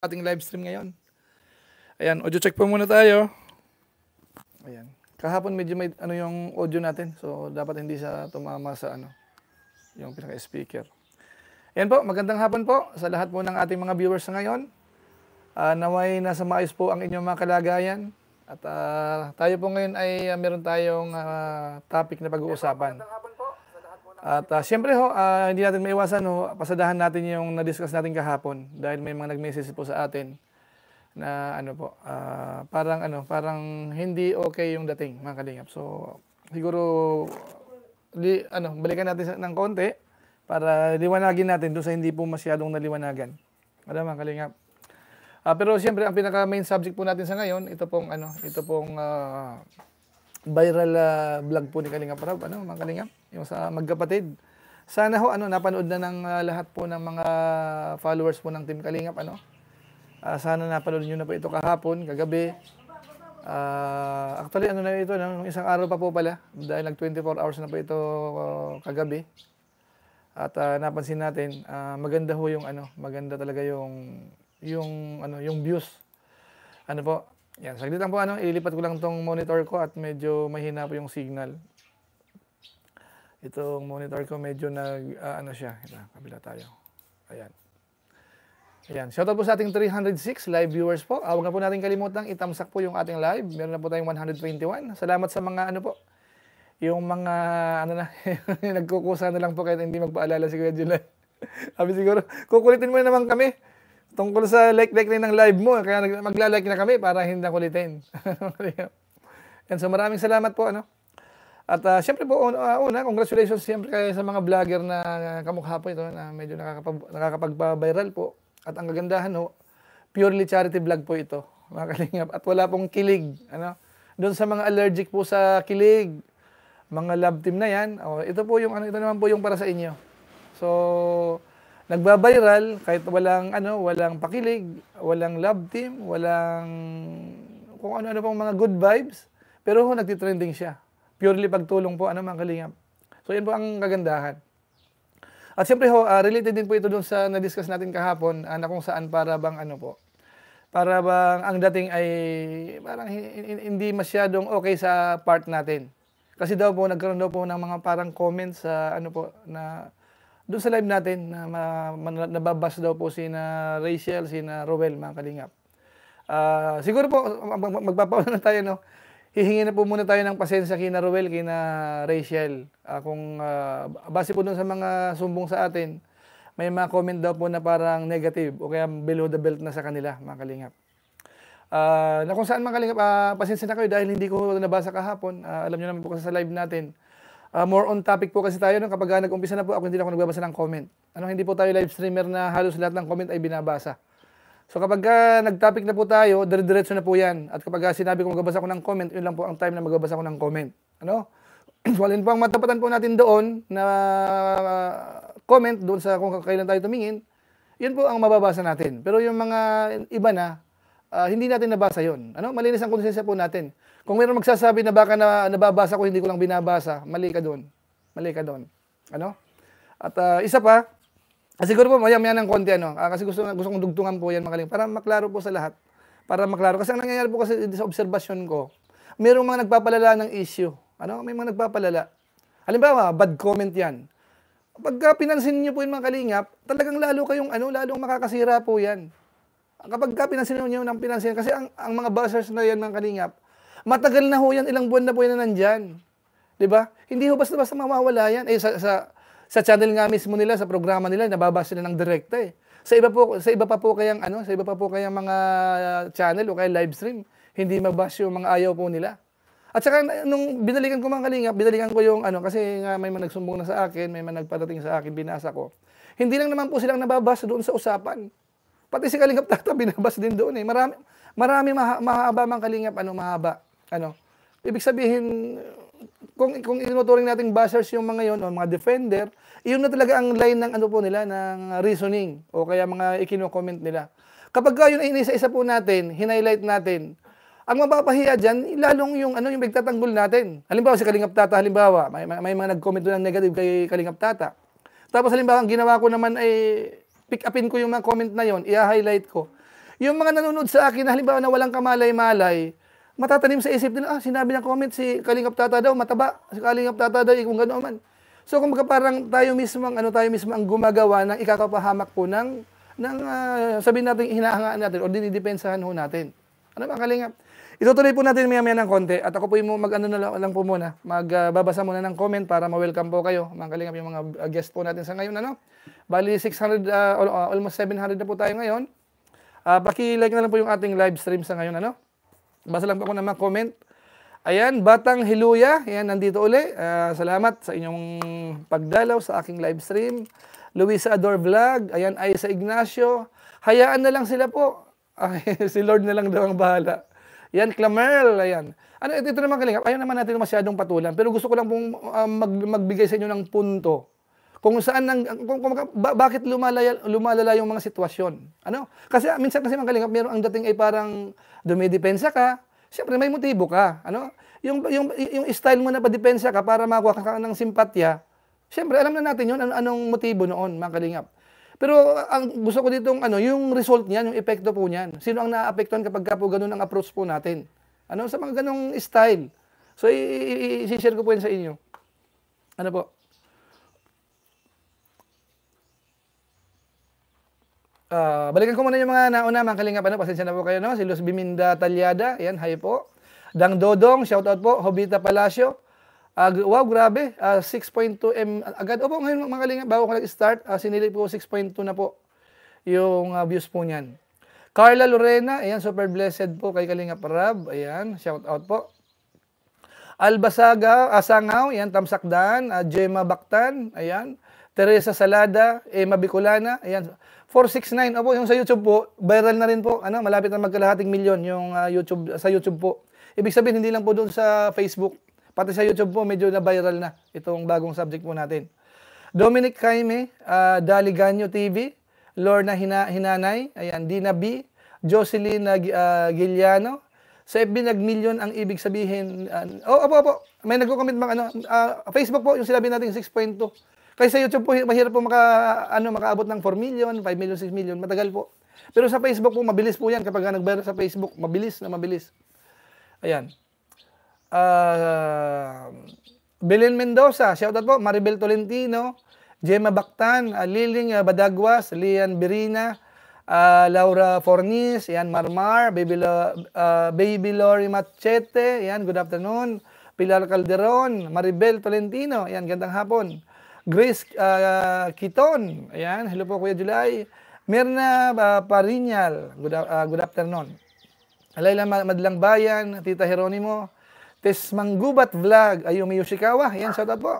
ating live stream ngayon. Ayan, audio check po muna tayo. Ayan. Kahapon medyo may ano yung audio natin. So dapat hindi sa tumama sa ano yung pinaka-speaker. Ayan po, magandang hapon po sa lahat po ng ating mga viewers sa ngayon. Uh, naway nasa maayos po ang inyong mga kalagayan. At uh, tayo po ngayon ay uh, meron tayong uh, topic na pag-uusapan. Ayan po, at uh, siyempre ho, uh, hindi natin maiwasan ho, pasadahan natin yung na-discuss natin kahapon dahil may mga nag-message po sa atin na ano po, uh, parang ano, parang hindi okay yung dating mga kalingap. So siguro li, ano, balikan natin ng konti para liwanagin natin doon sa hindi po masyadong naliwanagan. Alam mga kalingap. Uh, pero siyempre ang pinaka main subject po natin sa ngayon, ito pong ano, ito pong uh, viral uh, vlog po ni Kalinga Parab, ano, mga Kalinga, yung sa magkapatid. Sana ho, ano, napanood na ng uh, lahat po ng mga followers po ng Team Kalinga, ano. Uh, sana napanood niyo na po ito kahapon, kagabi. Uh, actually, ano na ito, no? isang araw pa po pala, dahil nag-24 hours na po ito uh, kagabi. At uh, napansin natin, uh, maganda ho yung ano, maganda talaga yung yung ano, yung views. Ano po, yan, saglit lang po ano, ililipat ko lang tong monitor ko at medyo mahina po yung signal. Itong monitor ko medyo nag, uh, ano siya, ito, kabila tayo. Ayan. Ayan, shoutout po sa ating 306 live viewers po. Ah, huwag na po natin kalimutan, itamsak po yung ating live. Meron na po tayong 121. Salamat sa mga ano po, yung mga, ano na, nagkukusa na lang po kahit hindi magpaalala si Kuya July. Sabi siguro, kukulitin mo na naman kami. Tungkol sa like-like rin ng live mo, eh. kaya magla-like na kami para hindi na kulitin. And so maraming salamat po. Ano? At uh, ah, siyempre po, una, ah, una congratulations siyempre kay sa mga vlogger na kamukha po ito na medyo nakakapag, nakakapagpa-viral po. At ang kagandahan ho, purely charity vlog po ito, mga At wala pong kilig. Ano? Doon sa mga allergic po sa kilig, mga love team na yan, oh, ito po yung ano, ito naman po yung para sa inyo. So, nagba-viral kahit walang ano, walang pakilig, walang love team, walang kung ano-ano pang mga good vibes, pero ho, nagtitrending siya. Purely pagtulong po, ano mga kalingap. So, yan po ang kagandahan. At siyempre ho, uh, related din po ito dun sa na-discuss natin kahapon, uh, na kung saan para bang ano po, para bang ang dating ay parang hindi masyadong okay sa part natin. Kasi daw po, nagkaroon daw po ng mga parang comments sa ano po, na doon sa live natin na nababas daw po si na Rachel, si na Roel mga kalingap. Uh, siguro po magpapauna na tayo no. Hihingi na po muna tayo ng pasensya kina Roel, kina Rachel. Uh, kung uh, base po doon sa mga sumbong sa atin, may mga comment daw po na parang negative o kaya below the belt na sa kanila mga kalingap. Uh, na kung saan mga kalingap, uh, pasensya na kayo dahil hindi ko nabasa kahapon. Uh, alam niyo naman po kasi sa live natin, Uh, more on topic po kasi tayo nung kapag nag-umpisa na po ako hindi na ako nagbabasa ng comment. Ano hindi po tayo live streamer na halos lahat ng comment ay binabasa. So kapag uh, nag-topic na po tayo, dire-diretso na po 'yan. At kapag uh, sinabi ko magbabasa ako ng comment, 'yun lang po ang time na magbabasa ako ng comment. Ano? so po ang matapatan po natin doon na uh, comment doon sa kung kailan tayo tumingin, 'yun po ang mababasa natin. Pero yung mga iba na uh, hindi natin nabasa 'yon. Ano? Malinis ang konsensya po natin. Kung mayroong magsasabi na baka na, nababasa ko, hindi ko lang binabasa, mali ka doon. Mali ka doon. Ano? At uh, isa pa, ah, siguro po, maya-maya ng konti, ano? Ah, kasi gusto, gusto kong dugtungan po yan, mga para maklaro po sa lahat. Para maklaro. Kasi ang nangyayari po kasi sa obserbasyon ko, mayroong mga nagpapalala ng issue. Ano? May mga nagpapalala. Halimbawa, bad comment yan. Pagka pinansin niyo po yung mga kalingap, talagang lalo kayong ano, lalong makakasira po yan. Kapag ka pinansin niyo ng pinansin, kasi ang, ang mga buzzers na yan ng kalingap, Matagal na ho yan, ilang buwan na po yan na nandyan. Di ba? Hindi ho basta-basta mawawala yan. Eh, sa, sa, sa channel nga mismo nila, sa programa nila, nababasa sila ng direkta eh. Sa iba po sa iba pa po kayang ano, sa iba pa po kayang mga ah, channel o kaya live stream, hindi mabash yung mga ayaw po nila. At saka nung binalikan ko mga kalinga, binalikan ko yung ano kasi nga may mga nagsumbong na sa akin, may mga nagparating sa akin, binasa ko. Hindi lang naman po silang nababasa doon sa usapan. Pati si Kalingap Tata binabas din doon eh. Marami marami maha, mahaba mang Kalingap ano mahaba ano, ibig sabihin, kung kung itinuturing nating bashers yung mga yon o mga defender, yun na talaga ang line ng ano po nila ng reasoning o kaya mga ikino-comment nila. Kapag yun ay inisa-isa po natin, hinighlight natin, ang mapapahiya diyan lalong yung ano yung bigtatanggol natin. Halimbawa si Kalingap Tata halimbawa, may, may, may mga nag-comment doon ng negative kay Kalingap Tata. Tapos halimbawa ang ginawa ko naman ay pick upin ko yung mga comment na yon, i-highlight ko. Yung mga nanonood sa akin na halimbawa na walang kamalay-malay, matatanim sa isip nila, ah, sinabi ng comment si Kalingap Tata daw, mataba, si Kalingap Tata daw, eh, kung gano'n man. So kung parang tayo mismo ang ano tayo mismo ang gumagawa ng ikakapahamak po ng ng uh, sabihin natin hinahangaan natin o dinidepensahan ho natin. Ano ba kalingap? Itutuloy po natin maya-maya ng konti at ako po yung mag-ano na lang po muna, magbabasa uh, muna ng comment para ma-welcome po kayo mga kalingap yung mga uh, guest po natin sa ngayon ano. Bali 600 uh, ah, almost 700 na po tayo ngayon. Uh, paki-like na lang po yung ating live stream sa ngayon ano. Basa lang po ako ng mga comment. Ayan, Batang Hiluya. Ayan, nandito uli. Uh, salamat sa inyong pagdalaw sa aking live stream. Luisa Ador Vlog. Ayan, Aisa Ignacio. Hayaan na lang sila po. Ay, si Lord na lang daw ang bahala. Yan, Clamerl. Ayan. Ano, ito, ito naman kalingap. Ayaw naman natin masyadong patulan. Pero gusto ko lang pong uh, mag, magbigay sa inyo ng punto kung saan nang kung, kung, ba, bakit lumalaya, lumalala yung mga sitwasyon. Ano? Kasi minsan kasi mga kalingap, meron ang dating ay parang dumidepensa ka, syempre may motibo ka. Ano? Yung, yung, yung style mo na padepensa ka para makuha ka ng simpatya, siyempre alam na natin yun, an- anong motibo noon, mangalingap Pero ang gusto ko ditong ano, yung result niyan, yung epekto po niyan. Sino ang naaapektuhan kapag po ganun ang approach po natin? Ano sa mga ganung style? So i-share ko po yan sa inyo. Ano po? Uh, balikan ko muna yung mga nauna, mga kalingap. Ano, pasensya na po kayo. No? Si Luz Biminda Talyada. Yan, hi po. Dang Dodong, shout out po. Hobita Palacio. Uh, wow, grabe. Uh, ah, 6.2 M agad. Opo, ngayon mga kalingap, bago ko nag-start, uh, ah, sinili po 6.2 na po yung uh, views po niyan. Carla Lorena, ayan, super blessed po kay Kalingap Rab. Ayan, shout out po. Albasagaw, Asangaw, ayan, Tamsakdan, uh, Gemma Baktan, ayan, Teresa Salada, Emma Bicolana, ayan, 469. Opo, yung sa YouTube po, viral na rin po. Ano, malapit na magkalahating milyon yung uh, YouTube sa YouTube po. Ibig sabihin hindi lang po doon sa Facebook, pati sa YouTube po medyo na viral na itong bagong subject po natin. Dominic Jaime, uh, Dali Ganyo TV, Lorna Hina Hinanay, ayan, Dina B, Jocelyn uh, ah, Giliano. Sa FB nag-million ang ibig sabihin. Uh, oh, opo, opo. May nagko-comment mga ano, uh, Facebook po yung sinabi natin 6.2. Kaya sa YouTube po, mahirap po maka, ano, makaabot ng 4 million, 5 million, 6 million. Matagal po. Pero sa Facebook po, mabilis po yan. Kapag nag sa Facebook, mabilis na mabilis. Ayan. Uh, Belen Mendoza, shoutout po. Maribel Tolentino, Gemma Baktan, uh, Liling uh, Badagwas, Lian Berina, uh, Laura Fornis, yan, Marmar, Baby, Lo, uh, Baby Lori Machete, yan, good afternoon. Pilar Calderon, Maribel Tolentino, yan, gandang hapon. Grace uh, Kiton. Ayan, hello po Kuya July. Mirna uh, Parinyal, good, uh, good afternoon. Alayla Madlang Bayan, Tita Heronimo, Tess Manggubat Vlog, Ayumi Yoshikawa, ayan, shout out po.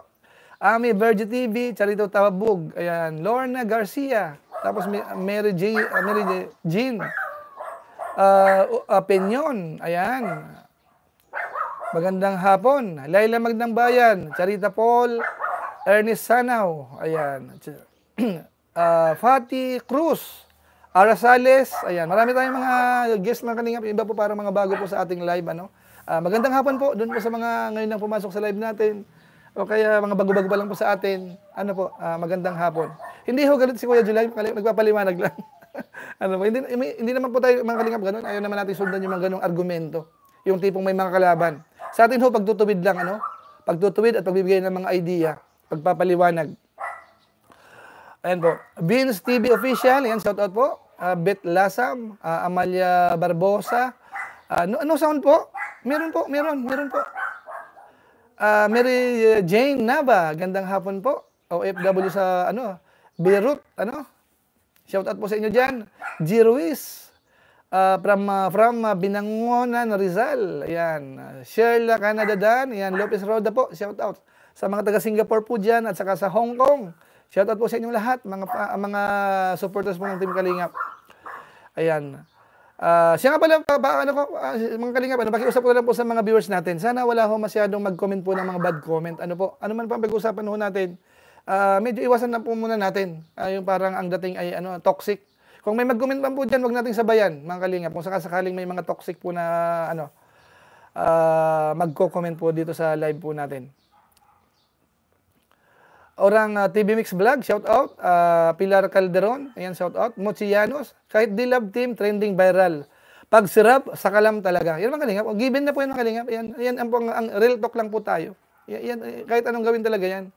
Ami Verge TV, Charito Tabog, ayan, Lorna Garcia, tapos Mary, J, uh, Mary J, Jean, uh, uh, Penyon, ayan. Magandang hapon. Laila Magdang Bayan, Charita Paul, Ernest Sanaw, ayan. uh, Fatih Cruz, Arasales, ayan. Marami tayong mga guests mga kalingap. Iba po parang mga bago po sa ating live, ano. Uh, magandang hapon po doon po sa mga ngayon lang pumasok sa live natin. O kaya mga bago-bago pa lang po sa atin. Ano po, uh, magandang hapon. Hindi ho galit si Kuya July, nagpapaliwanag lang. ano po, hindi, hindi naman po tayo mga kalingap ganun. Ayaw naman natin sundan yung mga ganung argumento. Yung tipong may mga kalaban. Sa atin ho, pagtutuwid lang, ano? Pagtutuwid at pagbibigay ng mga idea pagpapaliwanag. Ayan po. Beans TV Official, yan, shout out po. Uh, ah, Bet Lasam, uh, Amalia Barbosa. Uh, ah, no, ano sound po? Meron po, meron, meron po. Uh, Mary Jane Nava, gandang hapon po. OFW sa, ano, Beirut, ano. Shout out po sa inyo diyan. G uh, from uh, from uh, Binangonan, Rizal. Ayan. Sherla Canadadan. Ayan. Lopez Roda po. Shout out. Sa mga taga Singapore po diyan at saka sa Hong Kong. Shout out po sa inyong lahat. Mga, uh, mga supporters po ng Team Kalingap. Ayan. Uh, siya nga pala, ba, ba, ano ko, uh, mga kalingap, ano, pakiusap ko lang po sa mga viewers natin. Sana wala ho masyadong mag-comment po ng mga bad comment. Ano po, ano man pa pag-usapan ho natin, uh, medyo iwasan na po muna natin. Uh, yung parang ang dating ay ano, toxic kung may mag-comment man po dyan, huwag nating sabayan, mga kalinga. Kung sakasakaling may mga toxic po na, ano, uh, magko-comment po dito sa live po natin. Orang uh, ah, TV Mix Vlog, shout out. Uh, Pilar Calderon, ayan shout out. Mochianos, kahit di love team, trending viral. Pag sirap, sakalam talaga. Yan mga kalinga. given na po yan mga kalinga. Yan, yan ang, ang, ang real talk lang po tayo. Yan, yan, kahit anong gawin talaga yan.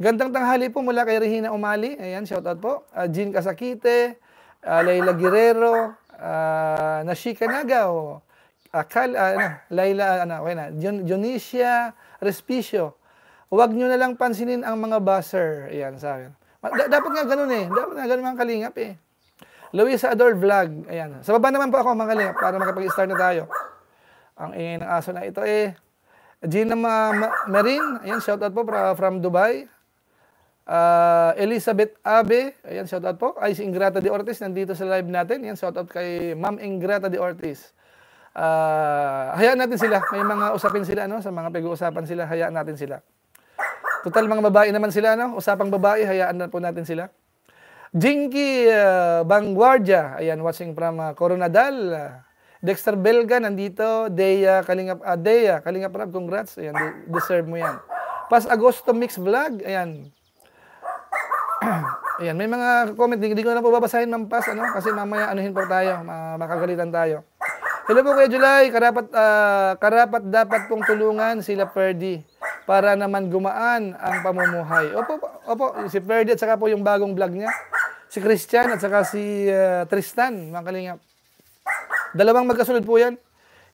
Gandang tanghali po mula kay Regina Umali. Ayan, shout out po. Uh, Jean Kasakite uh, Laila Guerrero, uh, ah, Nashika o Akal, uh, ano, Laila, ah, ano, okay na, Dion, Respicio. Huwag nyo na lang pansinin ang mga buzzer. Ayan, sa akin. Da- dapat nga ganun eh. Dapat nga ganun mga kalingap eh. Luisa Ador Vlog. Ayan. Sa baba naman po ako mga kalingap para makapag-start na tayo. Ang ingay ng aso na ito eh. Gina Ma- Ma- Marin. Ayan, shout out po pra- from Dubai. Uh, Elizabeth Abe, ayan, shout out po. Ay, si Ingrata de Ortiz, nandito sa live natin. Ayan, shout out kay Ma'am Ingrata de Ortiz. Uh, hayaan natin sila. May mga usapin sila, no? Sa mga pag-uusapan sila, hayaan natin sila. Total, mga babae naman sila, no? Usapang babae, hayaan na po natin sila. Jinky uh, ah, Bangwardia, ayan, watching from uh, Coronadal. Dexter Belga, nandito. Dea Kalingap, uh, Dea Kalingap Rab, congrats. Ayan, deserve mo yan. Pas Agosto Mix Vlog, ayan, Ayan, may mga comment, hindi ko na po babasahin ng pass, ano? Kasi mamaya anuhin po tayo, makagalitan tayo. Hello po Kuya July, karapat, uh, karapat dapat pong tulungan sila Ferdy para naman gumaan ang pamumuhay. Opo, opo, si Ferdy at saka po yung bagong vlog niya, si Christian at saka si uh, Tristan, mga kalingap. Dalawang magkasunod po yan.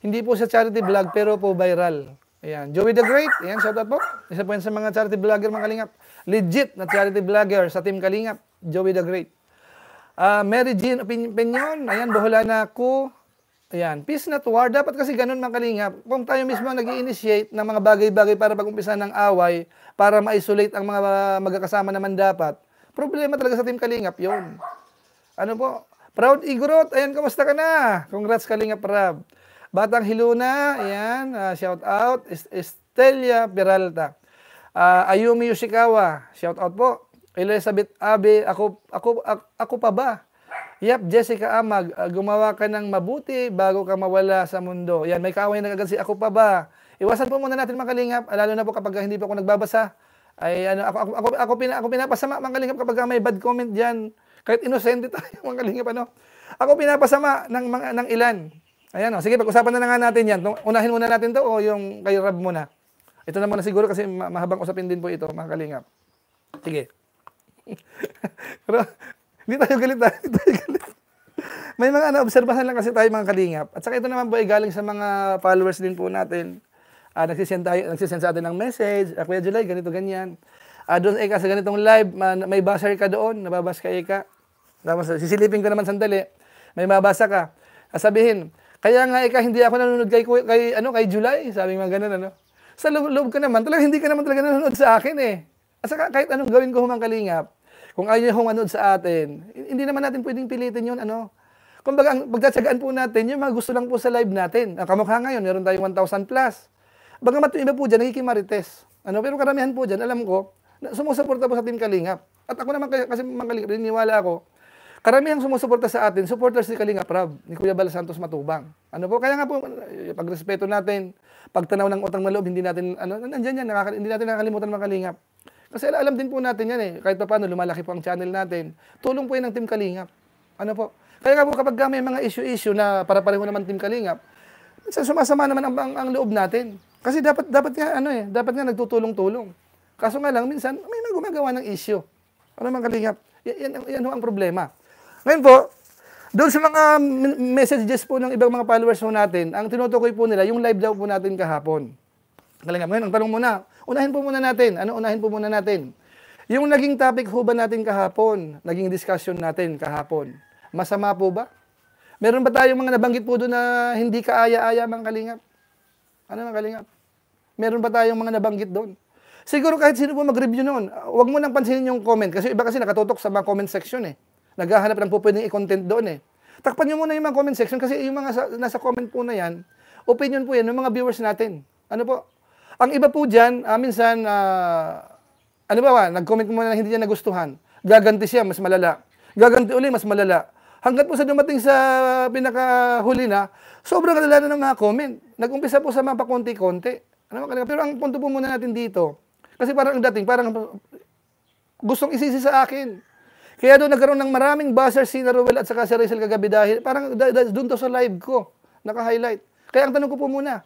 Hindi po siya charity vlog pero po viral. Ayan. Joey the Great. Ayan, shout po. Isa po yan sa mga charity vlogger mga Kalingap. Legit na charity vlogger sa Team Kalingap. Joey the Great. Uh, Mary Jean Opinion. Ayan, bahala ako. Ayan, peace not war. Dapat kasi ganun mga Kalingap. Kung tayo mismo nag initiate ng mga bagay-bagay para pag-umpisa ng away, para ma-isolate ang mga magkakasama naman dapat, problema talaga sa Team Kalingap yon. Ano po? Proud Igorot. Ayan, kamusta ka na? Congrats Kalingap Rab. Batang Hiluna, ayan, uh, shout out. Estelia Peralta. Uh, Ayumi Yoshikawa, shout out po. Elizabeth Abe, ako, ako, ako, ako pa ba? Yep, Jessica Amag, uh, gumawa ka ng mabuti bago ka mawala sa mundo. Yan, may kaaway na si ako pa ba? Iwasan po muna natin mga kalingap, lalo na po kapag hindi po ako nagbabasa. Ay, ano, ako, ako, ako, ako, pina, ako pinapasama mga kalingap kapag may bad comment dyan. Kahit inosente tayo mga kalingap, ano. Ako pinapasama ng, mga, ng ilan. Ayan o. Oh, sige, pag-usapan na, na nga natin yan. Unahin muna natin to o yung kay Rab muna. Ito na muna siguro kasi mahabang usapin din po ito, mga kalingap. Sige. Pero, hindi tayo galit ha. Ah. Hindi tayo galit. May mga ano, obserbahan lang kasi tayo mga kalingap. At saka ito naman po ay galing sa mga followers din po natin. Uh, nagsisend, tayo, nagsisend sa atin ng message. Uh, Kuya July, ganito, ganyan. Uh, doon, Eka, eh, sa ganitong live, uh, may basar ka doon. Nababas ka, Eka. Eh, Tapos, sisilipin ko naman sandali. May mabasa ka. Uh, sabihin, kaya nga ikaw eh, hindi ako nanonood kay, kay ano kay July, sabi mga ganun ano. Sa loob, loob ko naman, talaga hindi ka naman talaga nanonood sa akin eh. At saka kahit anong gawin ko humang kalingap, kung ayaw niya humanood sa atin, hindi naman natin pwedeng pilitin yun, ano. Kumbaga, ang pagtatsagaan po natin, yung mga gusto lang po sa live natin. Ang kamukha ngayon, meron tayong 1,000 plus. Bagamat yung iba po dyan, nakikimarites. Ano, pero karamihan po dyan, alam ko, sumusuporta po sa Team Kalingap. At ako naman kasi mga kalingap, riniwala ako, Karamihan sumusuporta sa atin, supporters ni Kalinga Prab, ni Kuya Bal Santos Matubang. Ano po, kaya nga po, pagrespeto natin, pagtanaw ng utang na loob, hindi natin, ano, nandiyan yan, nakaka- hindi natin nakakalimutan mga Kalinga. Kasi alam din po natin yan eh, kahit pa paano, lumalaki po ang channel natin. Tulong po yan ng Team Kalinga. Ano po? Kaya nga po, kapag may mga issue-issue na para pareho naman Team Kalinga, minsan sumasama naman ang, ang, ang loob natin. Kasi dapat dapat nga ano eh, dapat nga nagtutulong-tulong. Kaso nga lang minsan may gumagawa ng issue. Ano man Kalinga? Yan, yan, yan ho ang problema. Ngayon po, doon sa mga messages po ng ibang mga followers po natin, ang tinutukoy po nila, yung live daw po natin kahapon. Kalingap. Ngayon, ang tanong muna, unahin po muna natin. Ano unahin po muna natin? Yung naging topic ho ba natin kahapon, naging discussion natin kahapon, masama po ba? Meron ba tayong mga nabanggit po doon na hindi kaaya-aya mga kalingap? Ano mga kalingap? Meron ba tayong mga nabanggit doon? Siguro kahit sino po mag-review noon, huwag mo nang pansinin yung comment kasi iba kasi nakatutok sa mga comment section eh naghahanap ng po pwedeng i-content doon eh. Takpan nyo muna yung mga comment section kasi yung mga sa, nasa comment po na yan, opinion po yan ng mga viewers natin. Ano po? Ang iba po dyan, ah, minsan, ah, ano ba ba, nag-comment muna na hindi niya nagustuhan. Gaganti siya, mas malala. Gaganti uli, mas malala. Hanggat po sa dumating sa pinakahuli na, sobrang alala na ng mga comment. Nag-umpisa po sa mga pakonti-konti. Ano ba, pero ang punto po muna natin dito, kasi parang ang dating, parang gustong isisi sa akin. Kaya doon nagkaroon ng maraming buzzer si Naruel at saka si Rachel kagabi dahil parang doon to sa live ko, naka-highlight. Kaya ang tanong ko po muna,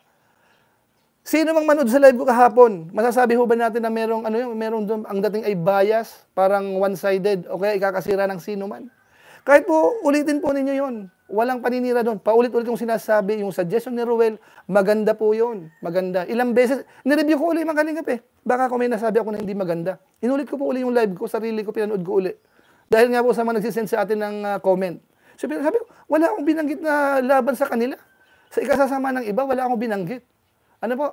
sino mang manood sa live ko kahapon, masasabi ho ba natin na merong, ano yung, merong doon, ang dating ay bias, parang one-sided, o kaya ikakasira ng sino man? Kahit po, ulitin po ninyo yon Walang paninira doon. Paulit-ulit yung sinasabi, yung suggestion ni Ruel, maganda po yon Maganda. Ilang beses, nireview ko ulit mga kalingap eh. Baka kung may nasabi ako na hindi maganda. Inulit ko po ulit yung live ko, sarili ko, pinanood ko ulit. Dahil nga po sa mga nagsisend sa atin ng uh, comment. So, sabi ko, wala akong binanggit na laban sa kanila. Sa ikasasama ng iba, wala akong binanggit. Ano po?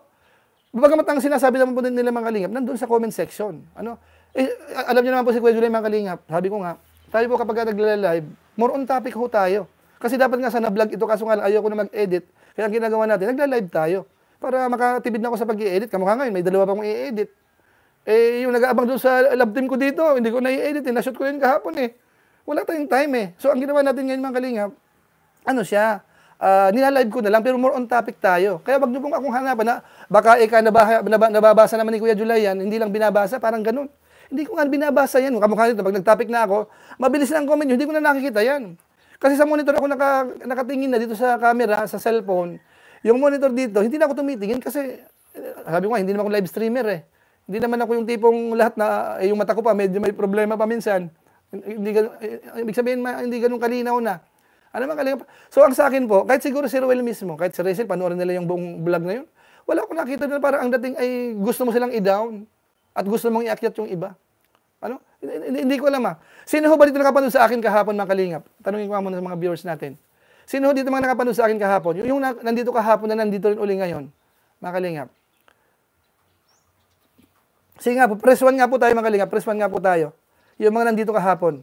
Bagamat ang sinasabi naman po nila mga kalingap, nandun sa comment section. Ano? Eh, alam niyo naman po si Kuya Julay mga kalingap, sabi ko nga, tayo po kapag nagla-live, more on topic ho tayo. Kasi dapat nga sana vlog ito, kaso nga ayoko na mag-edit. Kaya ang ginagawa natin, nagla-live tayo. Para makatibid na ako sa pag-i-edit. Kamukha ngayon, may dalawa pang i-edit. Eh, yung nag-aabang doon sa lab team ko dito, hindi ko na-edit eh. Nashoot ko yun kahapon eh. Wala tayong time eh. So, ang ginawa natin ngayon mga kalingap, ano siya, uh, nilalive ko na lang, pero more on topic tayo. Kaya wag niyo pong akong hanapan na, baka ikaw ika nabaha, nababasa naman ni Kuya July yan, hindi lang binabasa, parang ganun. Hindi ko nga binabasa yan. Kamukha nito, pag nag-topic na ako, mabilis lang ang comment nyo, hindi ko na nakikita yan. Kasi sa monitor ako naka, nakatingin na dito sa camera, sa cellphone. Yung monitor dito, hindi na ako tumitingin kasi, eh, sabi ko nga, hindi naman ako live streamer eh. Hindi naman ako yung tipong lahat na, eh, yung mata ko pa, medyo may problema pa minsan. Hindi, eh, ibig sabihin, hindi ganun kalinaw na. Ano man kalinaw So, ang sa akin po, kahit siguro si Ruel mismo, kahit si Rachel, panoorin nila yung buong vlog na yun, wala akong nakita na parang ang dating ay gusto mo silang i-down at gusto mong iakyat yung iba. Ano? Hindi, hindi ko alam ah. Sino ho ba dito nakapanood sa akin kahapon mga kalingap? Tanungin ko muna sa mga viewers natin. Sino ho dito mga nakapanood sa akin kahapon? Yung, yung nandito kahapon na nandito rin uli ngayon, mga kalingap. Sige nga po, press one nga po tayo mga kalinga. Press 1 nga po tayo. Yung mga nandito kahapon.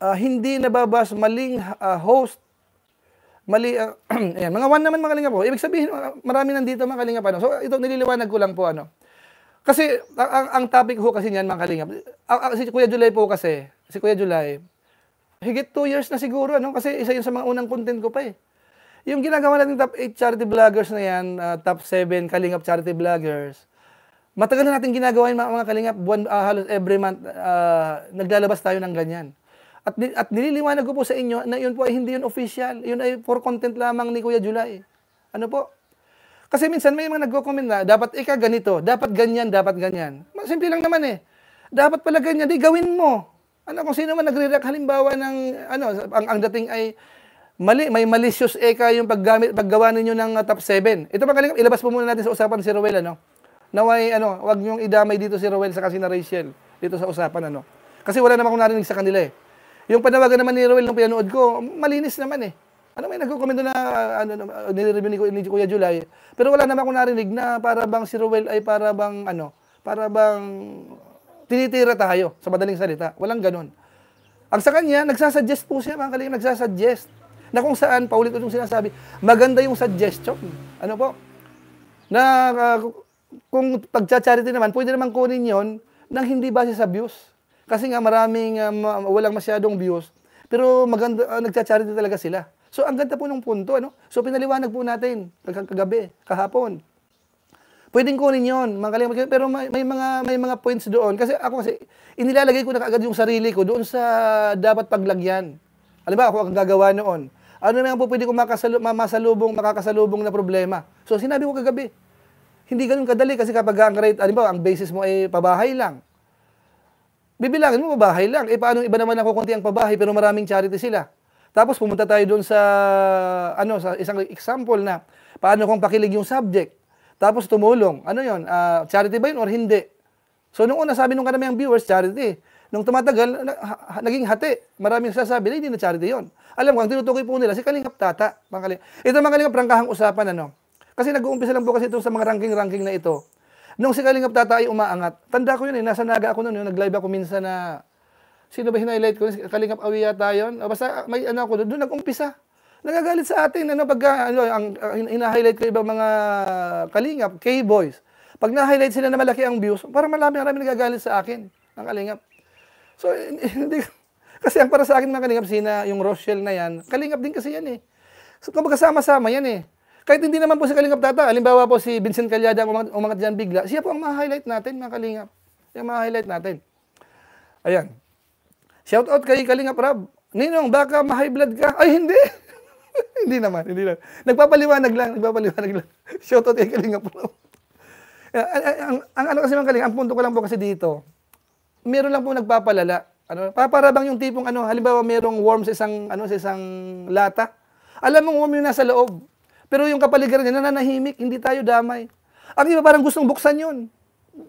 Uh, hindi nababas maling uh, host mali uh, ayan, mga one naman mga kalinga po. Ibig sabihin, marami nandito mga kalinga pa. No? So, ito nililiwanag ko lang po. Ano. Kasi, ang, ang topic ko kasi niyan mga kalinga. Uh, uh, si Kuya July po kasi, si Kuya July, higit 2 years na siguro, ano? kasi isa yun sa mga unang content ko pa eh. Yung ginagawa natin top 8 charity vloggers na yan, uh, top 7 Kalingap charity vloggers, matagal na natin ginagawa yung mga, mga Kalingap, buwan, uh, halos every month, uh, naglalabas tayo ng ganyan. At, at nililiwanag ko po sa inyo na yun po ay hindi yun official. Yun ay for content lamang ni Kuya July. Ano po? Kasi minsan may mga nagko-comment na, dapat ika ganito, dapat ganyan, dapat ganyan. Simple lang naman eh. Dapat pala ganyan, di gawin mo. Ano kung sino man nagre-react halimbawa ng ano ang ang dating ay mali, may malicious eka yung paggamit, paggawa ninyo ng uh, top 7. Ito magaling, ilabas po muna natin sa usapan si Rowell, ano? Naway, ano, wag niyong idamay dito si Rowell sa kasi na Rachel, dito sa usapan, ano? Kasi wala naman akong narinig sa kanila, eh. Yung panawagan naman ni Rowell nung pinanood ko, malinis naman, eh. Ano may nagko-comment na ano nilireview ni, ko, ni Kuya July. Pero wala naman akong narinig na para bang si Rowell ay para bang ano, para bang tinitira tayo sa madaling salita. Walang ganun. Ang sa kanya, nagsasuggest po siya mga kalim, nagsasuggest na kung saan, paulit ko yung sinasabi, maganda yung suggestion. Ano po? Na uh, kung pag charity naman, pwede naman kunin yon nang hindi base sa views. Kasi nga maraming, um, walang masyadong views, pero maganda, uh, nagcha-charity talaga sila. So ang ganda po ng punto, ano? So pinaliwanag po natin, kagabi, kahapon. Pwedeng kunin yon, mga kalimang, pero may, may, mga, may mga points doon. Kasi ako kasi, inilalagay ko na kaagad yung sarili ko doon sa dapat paglagyan. Alam ba, ako ang gagawa noon. Ano na po pwede kong masalubong, makakasalubong na problema? So sinabi ko kagabi, hindi ganun kadali kasi kapag ang rate, ano ba, ang basis mo ay pabahay lang. Bibilangin mo pabahay lang. Eh paano iba naman ako konti ang pabahay pero maraming charity sila. Tapos pumunta tayo doon sa ano sa isang example na paano kung pakilig yung subject. Tapos tumulong. Ano 'yon? Uh, ah, charity ba 'yun or hindi? So nung una sabi nung karamihan viewers charity. Nung tumatagal, naging hati. Maraming sasabi na hindi na charity yon. Alam ko, ang tinutukoy po nila, si Kalingap Tata. Mga Kalingap. Ito mga Kalingap, rangkahang usapan ano. Kasi nag-uumpisa lang po kasi ito sa mga ranking-ranking na ito. Nung si Kalingap Tata ay umaangat, tanda ko yun eh, nasa naga ako noon, yung eh, nag-live ako minsan na, sino ba hinighlight ko? Kalingap Awi yata yun. O basta may ano ako doon, nag-umpisa. Nagagalit sa atin, ano, pag ah, ano, ang, ah, hina-highlight ko ibang mga Kalingap, K-boys. Pag na-highlight sila na malaki ang views, parang marami-marami nagagalit sa akin, ang Kalingap. So, hindi, kasi ang para sa akin mga kalingap, sina, yung Rochelle na yan, kalingap din kasi yan eh. So, kumbaga sama-sama yan eh. Kahit hindi naman po si Kalingap Tata, alimbawa po si Vincent Calyada umangat, umangat dyan bigla, siya po ang ma-highlight natin mga Kalingap. Yung ma-highlight natin. Ayan. Shout out kay Kalingap Rab. Ninong, baka ma-high blood ka. Ay, hindi. hindi naman, hindi naman. Nagpapaliwanag lang, nagpapaliwanag lang. Shout out kay Kalingap Rab. ang, eh, eh, ang, ang, ano kasi mga Kalingap, ang punto ko lang po kasi dito, meron lang po nagpapalala. Ano, paparabang yung tipong ano, halimbawa merong worm sa isang ano sa isang lata. Alam mong worm yung nasa loob. Pero yung kapaligiran niya nananahimik, hindi tayo damay. Ang iba parang gustong buksan 'yon.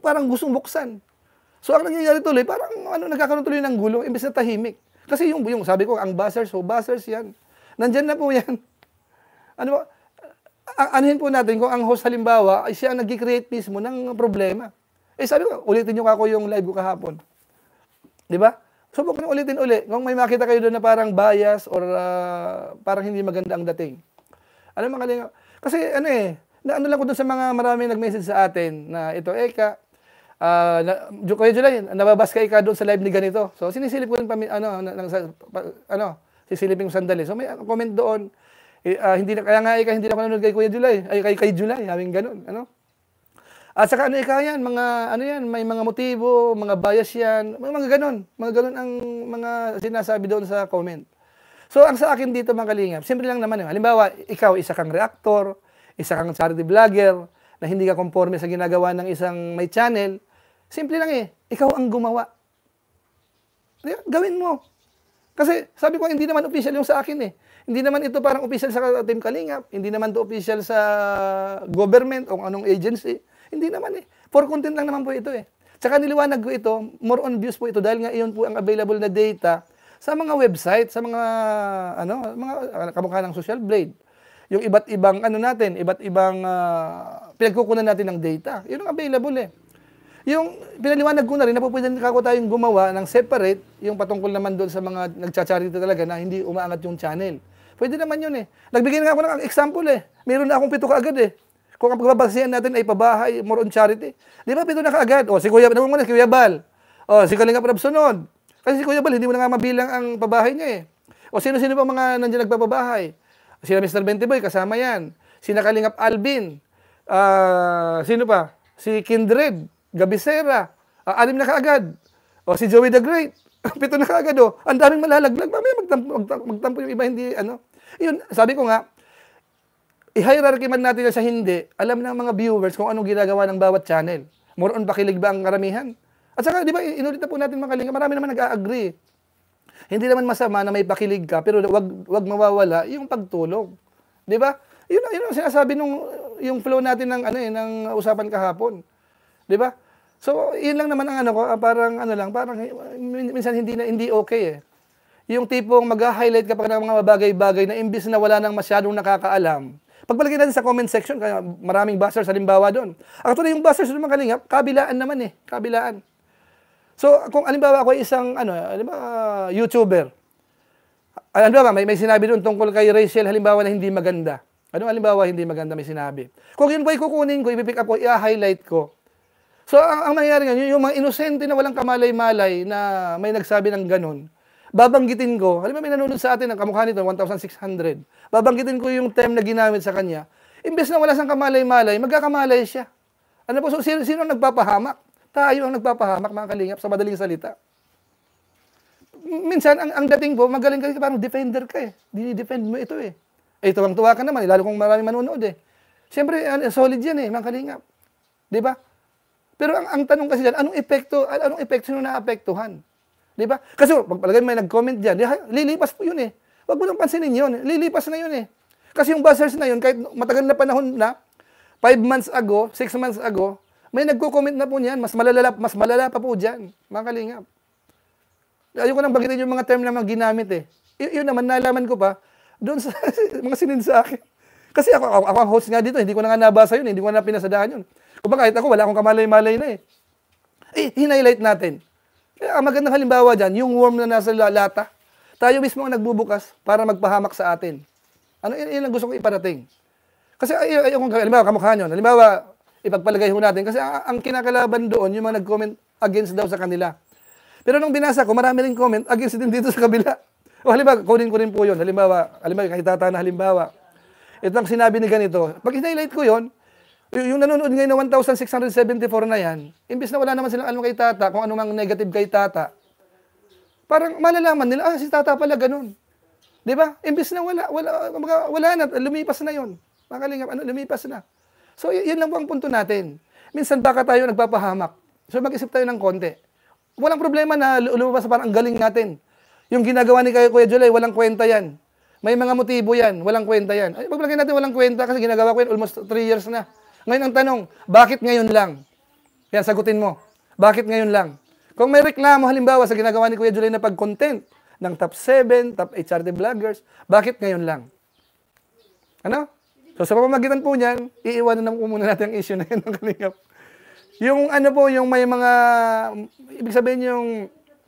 Parang gustong buksan. So ang nangyayari tuloy, parang ano nagkakaroon tuloy ng gulo imbes na tahimik. Kasi yung yung sabi ko ang buzzers, so buzzers 'yan. Nandiyan na po 'yan. Ano ba? anuhin po natin kung ang host halimbawa ay siya ang nag-create mismo ng problema. Eh sabi ko, ulitin nyo ako yung live ko kahapon. Di ba? Subok nyo ulitin uli. Kung may makita kayo doon na parang bias or uh, parang hindi maganda ang dating. Ano mga kalinga? Kasi ano eh, na ano lang ko doon sa mga maraming nag-message sa atin na ito, Eka, uh, na, kayo July, nababas ka Eka doon sa live ni ganito. So sinisilip ko rin, pami, ano, na, na, sa, pa, ano, sisilipin ko sandali. So may ah, comment doon, eh, uh, hindi na, kaya nga Eka, hindi na ako nanonood kay Kuya July, ay kay, kay July, having ganun, ano. At saka ano yan, mga ano yan, may mga motibo, mga bias yan, mga, mga ganun. Mga ganun ang mga sinasabi doon sa comment. So ang sa akin dito mga kalingap, simple lang naman yun. Halimbawa, ikaw isa kang reactor, isa kang charity vlogger, na hindi ka konforme sa ginagawa ng isang may channel, simple lang eh, ikaw ang gumawa. Gawin mo. Kasi sabi ko, hindi naman official yung sa akin eh. Hindi naman ito parang official sa Team Kalingap, hindi naman ito official sa government o anong agency. Hindi naman eh. For content lang naman po ito eh. Tsaka niliwanag ko ito, more on views po ito dahil nga iyon po ang available na data sa mga website, sa mga ano, mga ah, kamukha ng Social Blade. Yung iba't ibang ano natin, iba't ibang uh, pinagkukunan natin ng data. Yun ang available eh. Yung pinaliwanag ko na rin, napupwede kako tayong gumawa ng separate, yung patungkol naman doon sa mga nagchacharity talaga na hindi umaangat yung channel. Pwede naman yun eh. Nagbigay na ako ng example eh. Meron na akong pito kaagad eh. Kung ang pagbabansihan natin ay pabahay, more on charity. Di ba, pito na kaagad. O, si Kuya, naman muna, si Kuya Bal. O, si Kalinga Prabsunod. Kasi si Kuya Bal, hindi mo na nga mabilang ang pabahay niya eh. O, sino-sino pa mga nandiyan nagpapabahay? Sina Mr. Bentiboy, kasama yan. Sina Kalingap Alvin. Uh, sino pa? Si Kindred, Gabisera. Uh, ah, alim na kaagad. O, si Joey the Great. Pito na kaagad o. Oh. Ang daming malalaglag. Mamaya magtampo, magtampo, magtampo yung iba, hindi ano. Yun, sabi ko nga, I-hierarchy man natin sa hindi, alam ng mga viewers kung anong ginagawa ng bawat channel. More on pakilig ba ang karamihan? At saka, di ba, inulit na po natin mga kalinga, marami naman nag-agree. Hindi naman masama na may pakilig ka, pero wag, wag mawawala yung pagtulong. Di ba? Yun, yun ang sinasabi nung, yung flow natin ng, ano, eh, ng usapan kahapon. Di ba? So, yun lang naman ang ano ko, ah, parang ano lang, parang minsan hindi na hindi okay eh. Yung tipong mag-highlight ka pa ng mga bagay-bagay na imbis na wala nang masyadong nakakaalam, Pagpalagay natin sa comment section, kaya maraming busters halimbawa doon. Actually, yung busters naman kalingap, kabilaan naman eh, kabilaan. So, kung halimbawa ako ay isang, ano, halimbawa, uh, YouTuber, halimbawa, may, may sinabi doon tungkol kay Rachel, halimbawa na hindi maganda. Ano halimbawa hindi maganda may sinabi? Kung yun po kukunin ko, ipipick up ko, i-highlight ko. So, ang, ang nangyayari ngayon, yung, yung mga inosente na walang kamalay-malay na may nagsabi ng ganun, babanggitin ko, halimbawa may nanonood sa atin ang kamukha nito, 1,600. Babanggitin ko yung term na ginamit sa kanya. Imbes na wala sang kamalay-malay, magkakamalay siya. Ano po, so sino, sino ang nagpapahamak? Tayo ang nagpapahamak, mga kalingap, sa madaling salita. Minsan, ang, ang dating po, magaling ka, parang defender ka eh. Dinidefend mo ito eh. Eh, tuwang-tuwa ka naman, eh, lalo kung marami manonood eh. Siyempre, ano, solid yan eh, mga kalingap. Di ba? Pero ang, ang tanong kasi dyan, anong epekto, anong epekto sino naapektuhan? Di ba? Kasi pagpalagay may nag-comment diyan, lilipas po 'yun eh. Huwag mo nang pansinin 'yun. Lilipas na 'yun eh. Kasi yung buzzers na 'yun kahit matagal na panahon na 5 months ago, 6 months ago, may nagko-comment na po niyan, mas malala mas malala pa po diyan, mga kalingap. Ayoko nang bagitin yung mga term na mga ginamit eh. Y- yun naman nalaman ko pa doon sa mga sinin sa akin. Kasi ako, ako, ako ang host nga dito, hindi ko na nga nabasa yun, eh, hindi ko na pinasadaan yun. Kumbaga kahit ako, wala akong kamalay-malay na eh. Eh, hinighlight natin. Kaya ah, ang magandang halimbawa dyan, yung worm na nasa lata, tayo mismo ang nagbubukas para magpahamak sa atin. Ano, yun, yun ang gusto kong iparating. Kasi ay, ay, kung, halimbawa, kamukha nyo, halimbawa, ipagpalagay ho natin, kasi ang, ang kinakalaban doon, yung mga nag-comment against daw sa kanila. Pero nung binasa ko, marami rin comment against din dito sa kabila. O halimbawa, kunin ko rin po yun. Halimbawa, halimbawa, kahit na halimbawa, ito ang sinabi ni ganito. Pag highlight ko yon yung nanonood ngayon na 1,674 na yan, imbis na wala naman silang alam kay tata, kung mang negative kay tata, parang malalaman nila, ah, si tata pala ganun. Di ba? Imbis na wala, wala, wala na, lumipas na yon. Makalingap, ano, lumipas na. So, yun lang po ang punto natin. Minsan baka tayo nagpapahamak. So, mag-isip tayo ng konti. Walang problema na lumabas parang ang galing natin. Yung ginagawa ni kayo, Kuya July, walang kwenta yan. May mga motibo yan, walang kwenta yan. Ay, natin walang kwenta kasi ginagawa ko yan almost 3 years na. Ngayon ang tanong, bakit ngayon lang? Yan, sagutin mo. Bakit ngayon lang? Kung may reklamo, halimbawa sa ginagawa ni Kuya Julian na pag-content ng top 7, top 8 HRD vloggers, bakit ngayon lang? Ano? So sa pamamagitan po niyan, iiwanan na muna natin ang issue na yan ng kalingap. Yung ano po, yung may mga, ibig sabihin yung,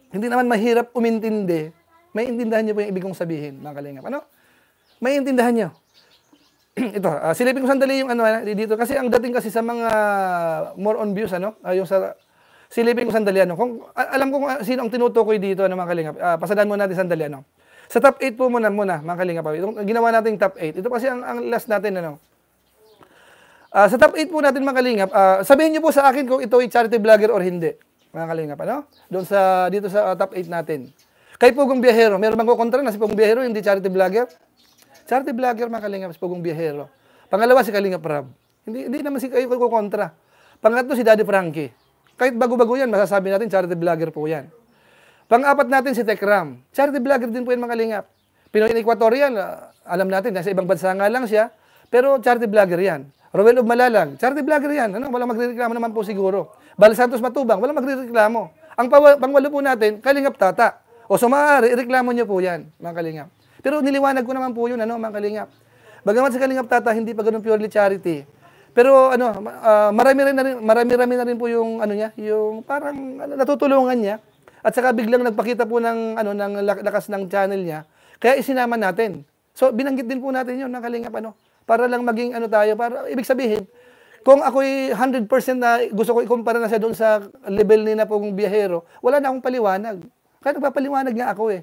hindi naman mahirap umintindi, may intindahan niyo po yung ibig kong sabihin, mga kalingap. Ano? May intindahan niyo. ito, uh, silipin ko sandali yung ano ah, dito kasi ang dating kasi sa mga more on views ano, uh, yung sa silipin ko sandali ano. Kung alam ko kung sino ang tinutukoy dito ano mga kalingap. Uh, pasadaan muna natin sandali ano. Sa top 8 po muna muna mga kalingap. Itong ginawa nating top 8. Ito kasi ang, ang last natin ano. Uh, sa top 8 po natin mga kalingap, uh, sabihin niyo po sa akin kung ito ay charity vlogger or hindi. Mga kalingap ano? Doon sa dito sa uh, top 8 natin. Kay Pugong Biyahero, meron bang kukontra na si Pugong Biyahero hindi charity vlogger? Si Arte Vlogger, mga Kalingap, si Biyahero. Pangalawa, si Kalingap Rab. Hindi, hindi naman si kayo kukontra. Pangatlo, si Daddy Frankie. Kahit bago-bago yan, masasabi natin, charity vlogger po yan. Pang-apat natin si Tekram. Charity vlogger din po yan, mga Kalingap. Pinoy in Equatorial, ah, alam natin, nasa ibang bansa nga lang siya, pero charity vlogger yan. Roel of Malalag, charity vlogger yan. Ano, walang magrereklamo naman po siguro. Bal Santos Matubang, walang magrereklamo. Ang pangwalo po natin, Kalingap Tata. O sumari, reklamo niyo po yan, mga Kalingap. Pero niliwanag ko naman po yun, ano, mga kalingap. Bagamat sa kalingap tata, hindi pa ganun purely charity. Pero ano, uh, marami rin na rin, marami-rami na rin po yung ano niya, yung parang natutulungan niya. At saka biglang nagpakita po ng ano ng lakas ng channel niya. Kaya isinama natin. So binanggit din po natin 'yon ng kalingap ano para lang maging ano tayo para ibig sabihin kung ako'y 100% na gusto ko ikumpara na siya doon sa level ni na pong biyahero, wala na akong paliwanag. Kaya nagpapaliwanag nga ako eh.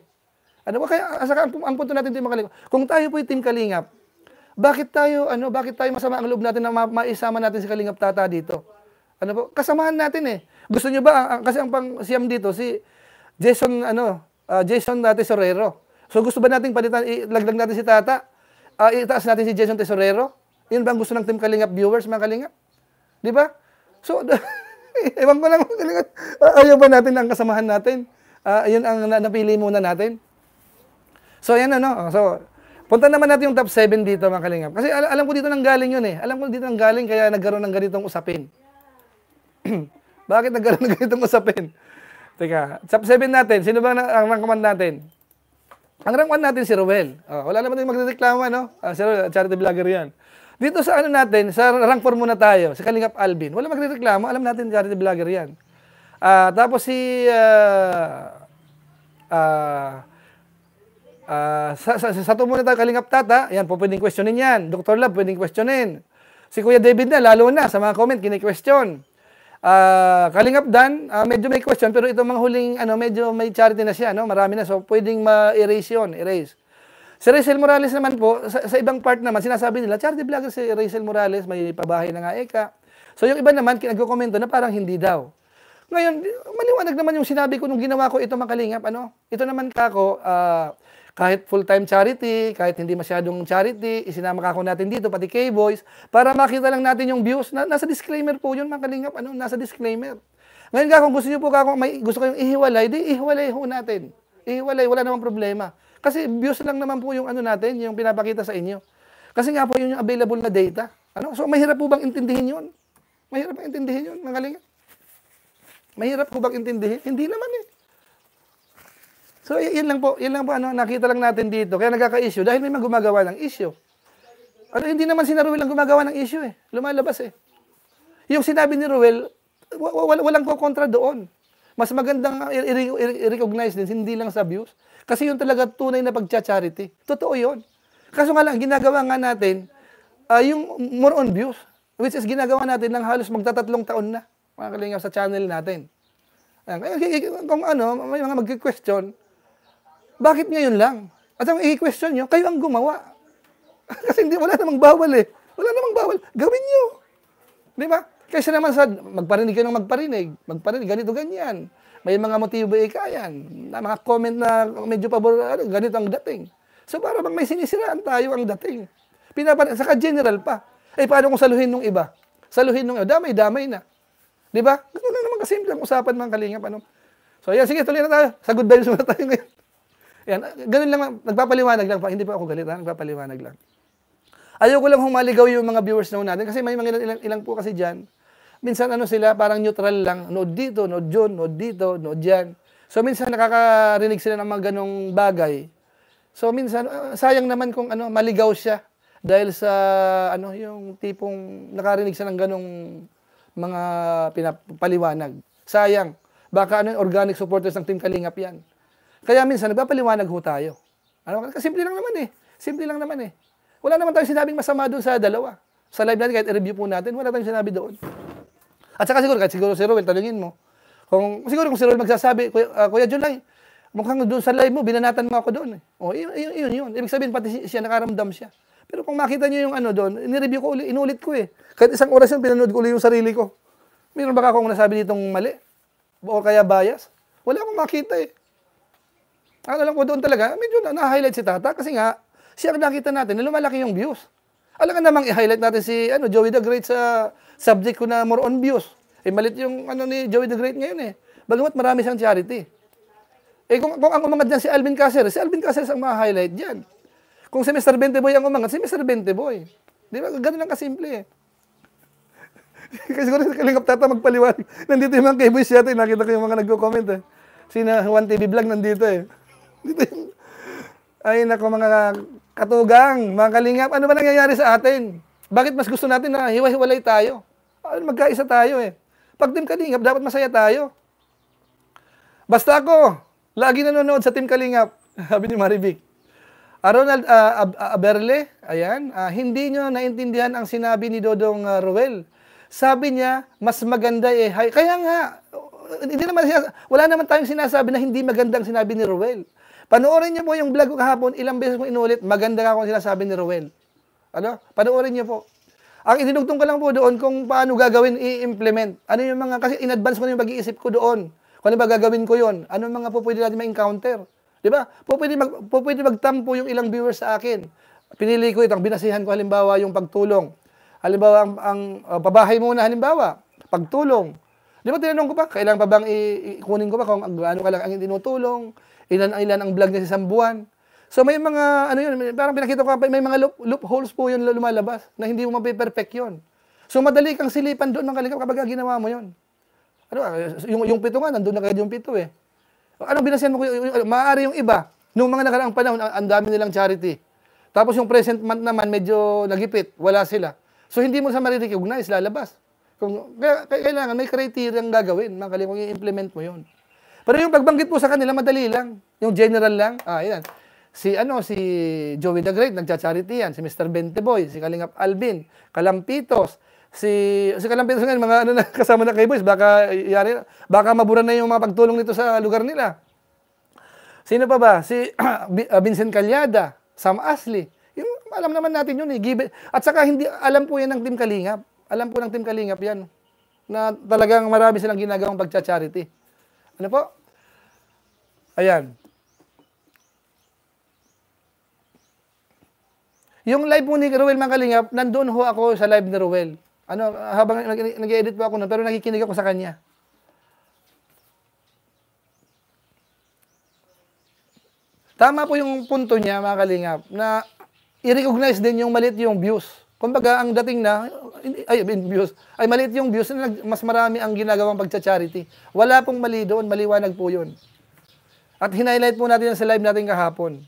Ano ba kaya ah, saka ang, ang punto natin dito mga kalingap? Kung tayo po team kalingap, bakit tayo ano, bakit tayo masama ang loob natin na ma maisama natin si Kalingap Tata dito? Ano po? Kasamahan natin eh. Gusto niyo ba ang, ah, ah, kasi ang pang siyam dito si Jason ano, uh, Jason dati Sorero. So gusto ba nating palitan ilagdag natin si Tata? Uh, itaas natin si Jason Tesorero? Yun ba ang gusto ng Team Kalingap viewers, mga Kalingap? Di ba? So, ewan ko lang, Kalingap. Uh, ayaw ba natin ang kasamahan natin? Uh, yun ang napili muna natin. So, yan ano. Oh, so, punta naman natin yung top 7 dito, mga kalingap. Kasi al- alam ko dito nang galing yun eh. Alam ko dito nang galing, kaya nagkaroon ng ganitong usapin. Bakit nagkaroon ng ganitong usapin? Teka, top 7 natin. Sino ba ang rank natin? Ang rank natin si Ruel. Oh, wala naman tayong magrereklamo, no? Ah, si Ruel, charity vlogger yan. Dito sa ano natin, sa rank 4 muna tayo, si Kalingap Alvin. Wala magrereklamo, alam natin charity vlogger yan. Ah, tapos si... Uh, ah, ah Uh, sa, sa, sa, sa to muna tayo, Kalingap Tata. Yan, po pwedeng questionin yan. Dr. Love, pwedeng questionin. Si Kuya David na, lalo na, sa mga comment, kini-question. Uh, ah, Kalingap Dan, uh, medyo may question, pero itong mga huling, ano, medyo may charity na siya, no? marami na, so pwedeng ma-erase yun, erase. Si Rachel Morales naman po, sa, sa ibang part naman, sinasabi nila, charity vlogger si Rachel Morales, may pabahay na nga eka. Eh, so yung iba naman, nagko na parang hindi daw. Ngayon, maliwanag naman yung sinabi ko nung ginawa ko ito mga kalingap, ano? Ito naman kako, uh, kahit full-time charity, kahit hindi masyadong charity, isinama ka ko natin dito, pati K-Boys, para makita lang natin yung views. Na, nasa disclaimer po yun, mga kalingap, ano, nasa disclaimer. Ngayon ka, kung gusto niyo po ka, kung may, gusto kayong ihiwalay, di ihiwalay ho natin. Ihiwalay, wala namang problema. Kasi views lang naman po yung ano natin, yung pinapakita sa inyo. Kasi nga po yun yung available na data. Ano? So mahirap po bang intindihin yun? Mahirap bang intindihin yun, mga kalingap? Mahirap po bang intindihin? Hindi naman eh. So, yan lang po, yan lang po, ano, nakita lang natin dito. Kaya nagkaka-issue dahil may mga gumagawa ng issue. Ano, hindi naman si Ruel ang gumagawa ng issue eh. Lumalabas eh. Yung sinabi ni Ruel, walang kontra doon. Mas magandang i-recognize din, hindi lang sa views. Kasi yun talaga tunay na pag-charity. Totoo yun. Kaso nga lang, ginagawa nga natin, uh, yung more on views, which is ginagawa natin ng halos magtatatlong taon na, mga kalingaw, sa channel natin. Kung ano, may mga mag-question, bakit ngayon lang? At ang i-question nyo, kayo ang gumawa. Kasi hindi, wala namang bawal eh. Wala namang bawal. Gawin nyo. Di ba? Kaysa naman sa magparinig kayo ng magparinig, magparinig, ganito, ganyan. May mga motibo ikayan, eh, mga comment na medyo pabor, ano, ganito ang dating. So para bang may sinisiraan tayo ang dating. Pinapan saka general pa. Eh paano kung saluhin ng iba? Saluhin ng iba, damay-damay na. Di ba? Ganun lang naman kasimple ang usapan mga kalingap. Ano? So ayan, sige, tuloy na tayo. Sa good vibes muna tayo ngayon. Yan, ganun lang, nagpapaliwanag lang Hindi pa ako galit, ha? nagpapaliwanag lang. Ayoko lang humaligaw yung mga viewers na natin kasi may mga ilang, ilang, po kasi dyan. Minsan ano sila, parang neutral lang. No dito, no dyan, no dito, no dyan. So minsan nakakarinig sila ng mga ganong bagay. So minsan, ah, sayang naman kung ano, maligaw siya dahil sa ano yung tipong nakarinig siya ng ganong mga pinapaliwanag. Sayang. Baka ano, organic supporters ng Team Kalingap yan. Kaya minsan, nagpapaliwanag ho tayo. Ano, simple lang naman eh. Simple lang naman eh. Wala naman tayong sinabing masama doon sa dalawa. Sa live natin, kahit i-review po natin, wala tayong sinabi doon. At saka siguro, kahit siguro si Roel, tanungin mo. Kung, siguro kung si Roel magsasabi, Kuya, uh, Kuya John lang, mukhang doon sa live mo, binanatan mo ako doon. Eh. O, oh, yun, yun, yun, yun. Ibig sabihin, pati siya, nakaramdam siya. Pero kung makita niyo yung ano doon, ni-review ko uli, inulit ko eh. Kahit isang oras yun, pinanood ko uli yung sarili ko. Meron ba akong nasabi ditong mali? O kaya bias? Wala akong makita eh. Akala ko doon talaga, medyo na, na-highlight si Tata kasi nga, siya nakita natin na lumalaki yung views. Alam ka namang i-highlight natin si ano, Joey the Great sa subject ko na more on views. Eh malit yung ano ni Joey the Great ngayon eh. Bagamat marami siyang charity. Eh kung, kung ang umangat dyan si Alvin Caceres, si Alvin Caceres ang ma-highlight diyan. Kung si Mr. Bente Boy ang umangat, si Mr. Bente Boy. Di ba? Ganun lang kasimple eh. Kasi siguro sa Kalingap Tata magpaliwanag. Nandito yung mga kay Boy Siyato, eh. nakita ko yung mga nagko-comment eh. Sina Juan TV Vlog nandito eh. Ay nako mga katugang, mga kalingap, ano ba nangyayari sa atin? Bakit mas gusto natin na hiwa-hiwalay tayo? Ay, ah, Magkaisa tayo eh. Pag team kalingap, dapat masaya tayo. Basta ako, lagi nanonood sa team kalingap, sabi ni Marivic. Ronald uh, Aberle, ayan, uh, hindi nyo naintindihan ang sinabi ni Dodong uh, Ruel. Sabi niya, mas maganda eh. Kaya nga, hindi naman siya, wala naman tayong sinasabi na hindi maganda ang sinabi ni Ruel. Panoorin niyo po yung vlog ko kahapon, ilang beses kong inulit, maganda nga kung sinasabi ni Rowel. Ano? Panoorin niyo po. Ang idinugtong ko lang po doon kung paano gagawin i-implement. Ano yung mga, kasi in-advance ko na yung pag-iisip ko doon. Kung ano ba gagawin ko yon Ano mga po pwede natin ma-encounter? Di ba? Po pwede, mag, po pwede magtampo yung ilang viewers sa akin. Pinili ko itong binasihan ko halimbawa yung pagtulong. Halimbawa, ang, ang uh, pabahay muna halimbawa, pagtulong. Di ba tinanong ko pa, kailan pa bang ikunin ko pa kung ano ka lang ang tinutulong, ilan ilan ang vlog niya sa isang buwan. So may mga, ano yun, parang pinakita ko, may mga loop, loopholes po yun lumalabas na hindi mo mapiperfect yun. So madali kang silipan doon ng kalikap kapag ginawa mo yun. Ano, ah, yung, yung pito nga, nandun na kayo yung pito eh. Anong binasihan mo ko? Maaari yung iba. Nung mga nakaraang panahon, ang, ang dami nilang charity. Tapos yung present month naman, medyo nagipit. Wala sila. So hindi mo sa maririnig, lalabas. Kung, kaya, kailangan, may criteria ang gagawin. Makalimutan, i-implement mo yun. Pero yung pagbanggit po sa kanila, madali lang. Yung general lang, ah, yan. Si, ano, si Joey the Great, nagcha-charity yan. Si Mr. Benteboy, si Kalingap Alvin, Kalampitos, si si Kalampitos ngayon, mga ano na, kasama na kay boys, baka, yari, baka mabura na yung mga pagtulong nito sa lugar nila. Sino pa ba? Si ah, Vincent Calyada, Sam Ashley. Yung, alam naman natin yun eh. Give, at saka hindi, alam po yan ng Team Kalingap. Alam po ng Team Kalingap yan. Na talagang marami silang ginagawang pagcha-charity. Ano po? Ayan. Yung live po ni Ruel Mangalingap, nandun ho ako sa live ni Ruel. Ano, habang nag-edit po ako nun, pero nakikinig ako sa kanya. Tama po yung punto niya, mga kalingap, na i-recognize din yung maliit yung views. Kumbaga, ang dating na, ay, I mean, views, ay maliit yung views na mas marami ang ginagawang pagcha-charity. Wala pong mali doon, maliwanag po yun. At hinighlight po natin sa live natin kahapon.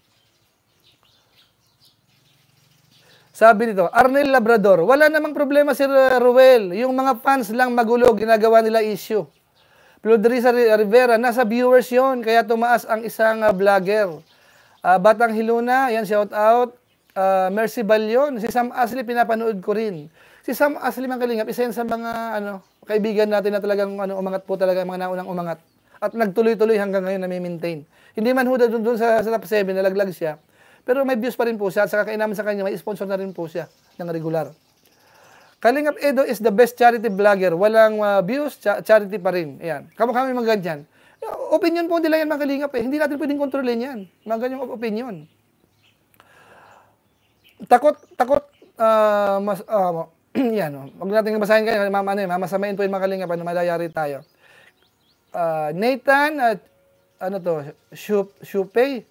Sabi nito, Arnel Labrador, wala namang problema si Ruel. Yung mga fans lang magulo, ginagawa nila issue. Plodrisa Rivera, nasa viewers yon kaya tumaas ang isang ah, vlogger. Uh, Batang Hiluna, yan shout out uh, Mercy Balyon, si Sam Asli pinapanood ko rin. Si Sam Asli mga kalingap, isa yan sa mga ano, kaibigan natin na talagang ano, umangat po talaga, mga naunang umangat. At nagtuloy-tuloy hanggang ngayon na may maintain. Hindi man huda dun, dun sa, sa top 7, nalaglag siya. Pero may views pa rin po siya at saka kainaman sa kanya, may sponsor na rin po siya ng regular. Kalingap Edo is the best charity vlogger. Walang uh, views, cha- charity pa rin. Ayan. Kamukha kami mga ganyan. Opinion po nila yan mga kalingap eh. Hindi natin pwedeng kontrolin yan. Mga ganyang opinion takot, takot, uh, mas, uh, yan, oh. wag natin basahin kayo, mama, ano, eh, mamasamain po yung makalinga pa ano, malayari tayo. Uh, Nathan at, ano to, Shup, Shupay,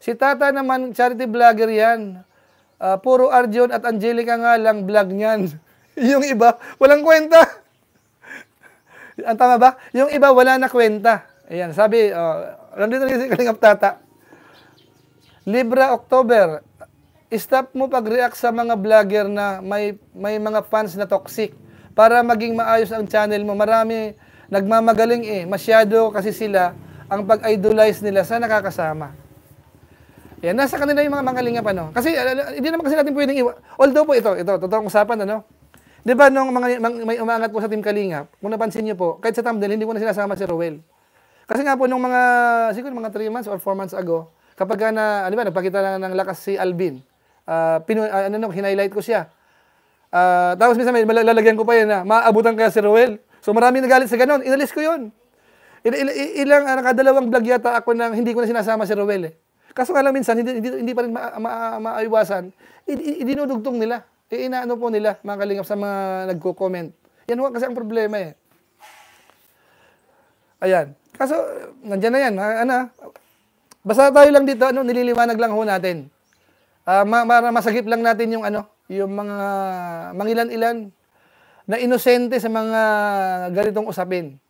si tata naman, charity vlogger yan, uh, puro Arjun at Angelica nga lang vlog niyan. yung iba, walang kwenta. Ang tama ba? Yung iba, wala na kwenta. Ayan, sabi, uh, nandito rin si Kalingap Tata. Libra October, stop mo pag-react sa mga vlogger na may, may mga fans na toxic para maging maayos ang channel mo. Marami nagmamagaling eh. Masyado kasi sila ang pag-idolize nila sa nakakasama. Yan, nasa kanila yung mga mangalinga pa, no? Kasi, hindi naman kasi natin pwedeng iwan. Although po, ito, ito, totoong usapan, ano? Di ba, nung mga, may umangat po sa Team Kalinga, kung napansin niyo po, kahit sa thumbnail, hindi ko na sinasama si Rowell. Kasi nga po, nung mga, siguro mga 3 months or 4 months ago, kapag na, ano ba, nagpakita lang ng lakas si Alvin, Uh, pinu uh, ano no, hinighlight ko siya. Uh, tapos minsan may lalagyan ko pa yan na maabutan kaya si Ruel. So maraming nagalit sa ganun. Inalis ko yun. Il il ilang, uh, nakadalawang vlog yata ako nang hindi ko na sinasama si Ruel eh. Kaso nga lang minsan, hindi, hindi, hindi pa rin ma, ma, maaiwasan, idinudugtong nila. Iinaano po nila, mga kalingap sa mga nagko-comment. Yan huwag kasi ang problema eh. Ayan. Kaso, nandyan na yan. Ano, basta tayo lang dito, ano, nililiwanag lang ho natin uh, ah, para masagip lang natin yung ano, yung mga mangilan-ilan na inosente sa mga ganitong usapin.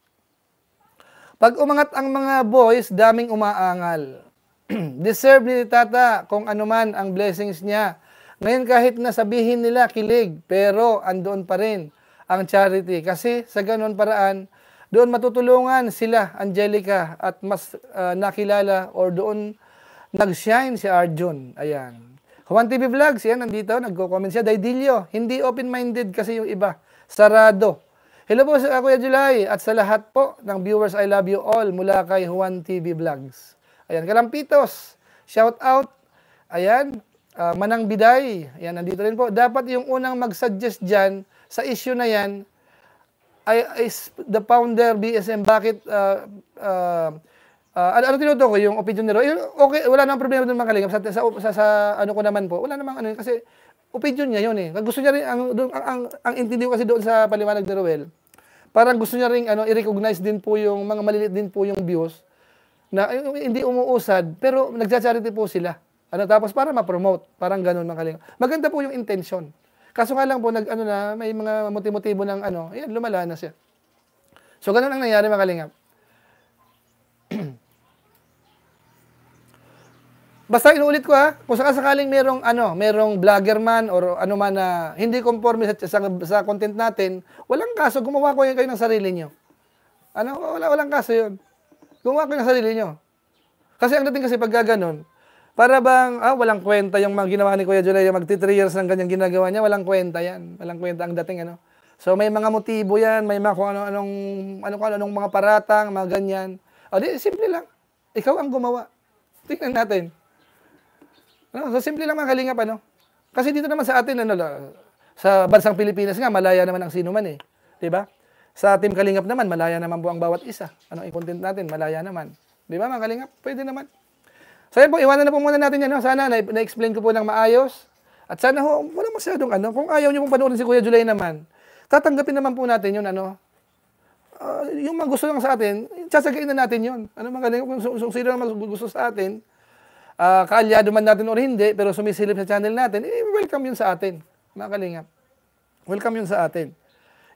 Pag umangat ang mga boys, daming umaangal. Deserve ni tata kung ano man ang blessings niya. Ngayon kahit nasabihin nila kilig, pero andoon pa rin ang charity. Kasi sa ganon paraan, doon matutulungan sila, Angelica, at mas uh, nakilala or doon nag-shine si Arjun. Ayan. Juan TV Vlogs, yan, nandito, nagko-comment siya. Daidilio, hindi open-minded kasi yung iba. Sarado. Hello po sa Kuya July at sa lahat po ng viewers, I love you all mula kay Juan TV Vlogs. Ayan, Kalampitos, shout out. Ayan, uh, Manang Biday, ayan, nandito rin po. Dapat yung unang mag-suggest dyan sa issue na yan, I, is the founder BSM, bakit uh, uh, Uh, ano, ano tinuto ko? Yung opinion ni Roy. Okay, wala nang problema doon makalingap Sa, sa, sa, sa, ano ko naman po, wala namang ano Kasi opinion niya yun eh. Gusto niya rin, ang, doon, ang, ang, ang intindi ko kasi doon sa paliwanag ni Roel, parang gusto niya rin ano, i-recognize din po yung mga maliliit din po yung views na yung, hindi umuusad, pero nagja-charity po sila. Ano, tapos para ma-promote, parang ganun mga Maganda po yung intention. Kaso nga lang po, nag, ano na, may mga motibo ng ano, yan, lumala siya. So, ganun ang nangyari makalingap. Basta inuulit ko ha, kung sakasakaling merong ano, merong vlogger man or ano man na hindi conforme sa, sa, sa content natin, walang kaso, gumawa ko yan kayo ng sarili nyo. Ano, wala, walang kaso yun. Gumawa ko ng sarili nyo. Kasi ang dating kasi pag gaganon, para bang, ah, walang kwenta yung mga ginawa ni Kuya Julay, magti 3 years ng ganyang ginagawa niya, walang kwenta yan. Walang kwenta ang dating, ano. So may mga motibo yan, may mga kung ano, anong, ano, anong mga paratang, mga ganyan. O di, simple lang. Ikaw ang gumawa. Tingnan natin. Ano, so simple lang mga kalingap, ano? Kasi dito naman sa atin, ano, sa bansang Pilipinas nga, malaya naman ang sino man eh. ba? Diba? Sa Team Kalingap naman, malaya naman po ang bawat isa. Ano ang content natin, malaya naman. Di ba mga Kalingap? Pwede naman. So yun po, iwanan na po muna natin yan. No? Sana na-explain ko po ng maayos. At sana ho, oh, wala masyadong ano. Kung ayaw nyo pong panoorin si Kuya Julay naman, tatanggapin naman po natin yun ano. Uh, yung mga gusto lang sa atin, sasagain na natin yun. Ano mga Kalingap, kung, kung sino naman gusto sa atin, uh, kaalyado man natin or hindi, pero sumisilip sa channel natin, eh, welcome yun sa atin, mga kalingap. Welcome yun sa atin.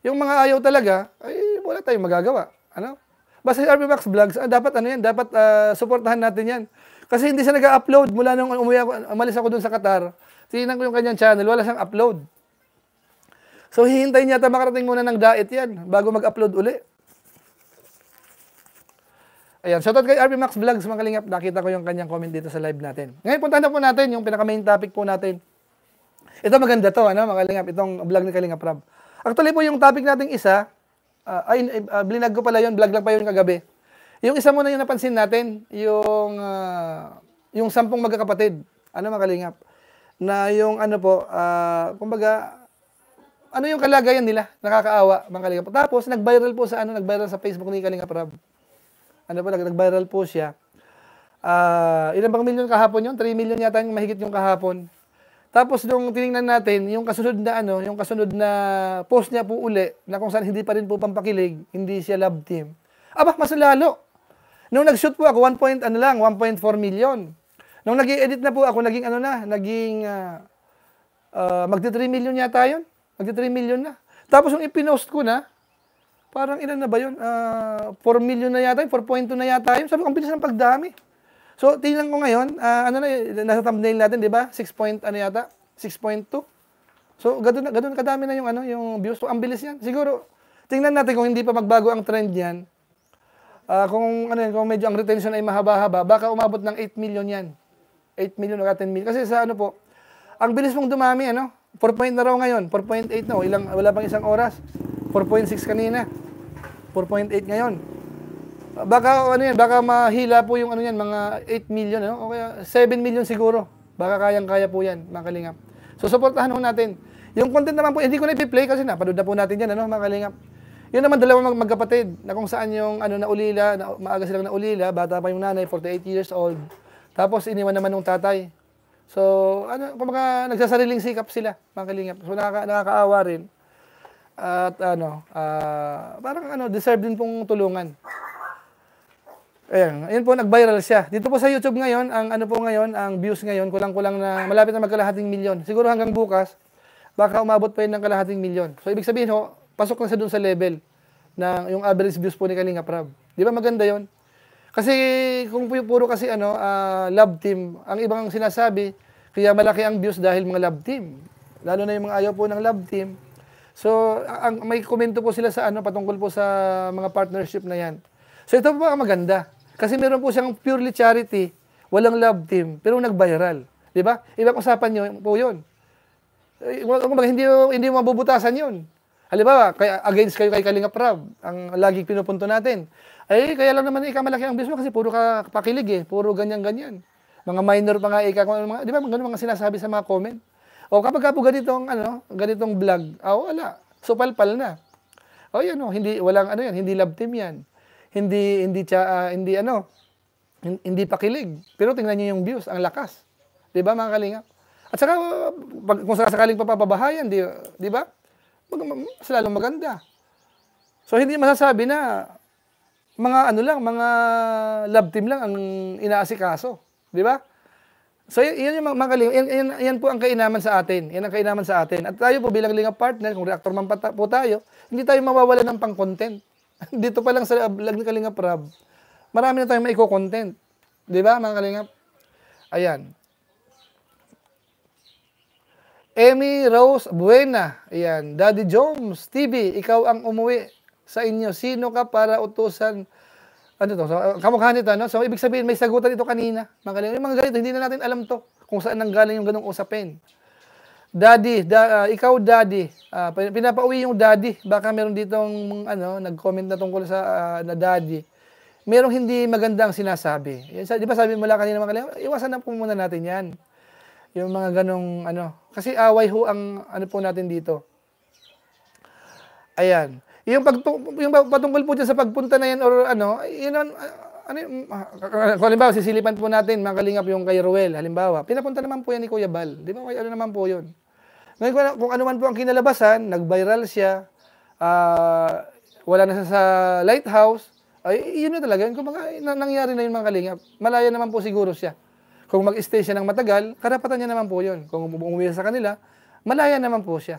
Yung mga ayaw talaga, ay wala tayong magagawa. Ano? Basta si RB Max Vlogs, ah, dapat ano yan, dapat uh, ah, supportahan natin yan. Kasi hindi siya nag-upload mula nung umuwi ako, umalis ako dun sa Qatar. Tinignan ko yung kanyang channel, wala siyang upload. So, hihintayin niya ata makarating muna ng diet yan bago mag-upload uli. Ayan, shoutout kay RB Max Vlogs, mga kalingap. Nakita ko yung kanyang comment dito sa live natin. Ngayon, punta na po natin yung pinaka-main topic po natin. Ito maganda to, ano, mga kalingap. Itong vlog ni Kalingap Rob. Actually po, yung topic nating isa, uh, ay, uh, blinag ko pala yun, vlog lang pa yun kagabi. Yung isa muna yung napansin natin, yung, uh, yung sampung magkakapatid, ano mga kalingap, na yung ano po, uh, kumbaga, ano yung kalagayan nila, nakakaawa, mga kalingap. Tapos, nag-viral po sa ano, nag-viral sa Facebook ni Kalingap Rob ano ba, nag-viral po siya. Uh, ah, ilan bang milyon kahapon yun? 3 million yata yung mahigit yung kahapon. Tapos nung tiningnan natin, yung kasunod na ano, yung kasunod na post niya po uli, na kung saan hindi pa rin po pampakilig, hindi siya love team. Aba, mas lalo. Nung nag-shoot po ako, 1 point, ano lang, 1.4 million. Nung nag edit na po ako, naging ano na, naging, uh, ah, uh, ah, magti-3 million yata yun. Magti-3 million na. Tapos yung ipinost ko na, parang ilan na ba yun? Uh, ah, 4 million na yata yun, 4.2 na yata yun. Sabi ko, ang bilis ng pagdami. So, tingnan ko ngayon, uh, ano na, nasa thumbnail natin, di ba? 6 point, ano yata? 6.2. So, ganoon, ganoon kadami na yung, ano, yung views. So, ang bilis yan. Siguro, tingnan natin kung hindi pa magbago ang trend yan. Uh, ah, kung, ano yan, kung medyo ang retention ay mahaba-haba, baka umabot ng 8 million yan. 8 million o 10 million. Kasi sa ano po, ang bilis mong dumami, ano? 4.0 na raw ngayon, 4.8 na, no? ilang, wala pang isang oras. 4.6 kanina. 4.8 ngayon. Baka ano yan, baka mahila po yung ano yan, mga 8 million, ano? o kaya 7 million siguro. Baka kayang-kaya po yan, mga kalingap. So, supportahan ho natin. Yung content naman po, eh, hindi ko na ipi-play kasi napanood na po natin yan, ano, mga kalingap. Yun naman dalawang mag magkapatid na kung saan yung ano na ulila, na, maaga silang naulila, bata pa yung nanay, 48 years old. Tapos iniwan naman ng tatay. So, ano, kumbaga nagsasariling sikap sila, mga kalingap. So nakaka, nakakaawa rin at ano, uh, parang ano, deserve din pong tulungan. Ayan, ayan po, nag-viral siya. Dito po sa YouTube ngayon, ang ano po ngayon, ang views ngayon, kulang-kulang na, malapit na magkalahating milyon. Siguro hanggang bukas, baka umabot pa yun ng kalahating milyon. So, ibig sabihin ho, pasok na sa dun sa level ng yung average views po ni Kalinga Prab. Di ba maganda yon? Kasi kung puro kasi ano, uh, love team, ang ibang sinasabi, kaya malaki ang views dahil mga love team. Lalo na yung mga ayaw po ng love team, So, ang, may komento po sila sa ano patungkol po sa mga partnership na 'yan. So, ito po ang maganda. Kasi meron po siyang purely charity, walang love team, pero nag-viral. 'Di ba? Ibang usapan niyo po 'yon. Kumbaga, eh, hindi hindi mabubutasan 'yon. Halimbawa, kaya against kayo kay Kalinga Prab, ang lagi pinupunto natin. Ay, eh, kaya lang naman ikaw malaki ang bismo kasi puro ka pakilig eh, puro ganyan-ganyan. Mga minor pa nga ika, mga, di ba, ganun mga sinasabi sa mga comment. O kapag ka po ganitong, ano, ganitong vlog, ah, oh, wala. So, palpal na. O oh, yan, oh, hindi, walang ano yan, hindi love team yan. Hindi, hindi, tsa, uh, ah, hindi ano, hindi pakilig. Pero tingnan niyo yung views, ang lakas. 'Di ba mga kalinga? At saka pag, kung sakaling papabahayan, 'di, 'di ba? Mas lalong maganda. So hindi masasabi na mga ano lang, mga love team lang ang inaasikaso, 'di ba? So, yan yung mga kalinga. Yan, yan, po ang kainaman sa atin. Yan ang kainaman sa atin. At tayo po bilang lingap partner, kung reactor man po tayo, hindi tayo mawawala ng pang-content. Dito pa lang sa vlog ni Kalinga Prab, marami na tayong maiko-content. Di ba, mga kalinga? Ayan. Emmy Rose Buena. Ayan. Daddy Jones TV, ikaw ang umuwi sa inyo. Sino ka para utusan ano to? So, uh, kamukha nito, no? So, ibig sabihin, may sagutan ito kanina. Mga ganito, yung mga ganito, hindi na natin alam to kung saan nanggaling yung ganong usapin. Daddy, da, uh, ikaw daddy, uh, pinapauwi yung daddy. Baka meron ditong ano, nag-comment na tungkol sa uh, na daddy. Merong hindi magandang sinasabi. di ba sabi mo mula kanina mga kalingap, iwasan na po muna natin yan. Yung mga ganong ano. Kasi away ho ang ano po natin dito. Ayan. Yung, pag, yung patungkol po dyan sa pagpunta na yan or ano, yun ang, ano, ah, ah, kung halimbawa, sisilipan po natin, mga kalingap yung kay Ruel, halimbawa, pinapunta naman po yan ni Kuya Bal. Di ba? Ano naman po yun? Ngayon, kung, kung ano man po ang kinalabasan, nag-viral siya, uh, wala na sa lighthouse, ay, yun na talaga. Kung mga, nangyari na yung mga kalingap, malaya naman po siguro siya. Kung mag-stay siya ng matagal, karapatan niya naman po yun. Kung umuwi sa kanila, malaya naman po siya.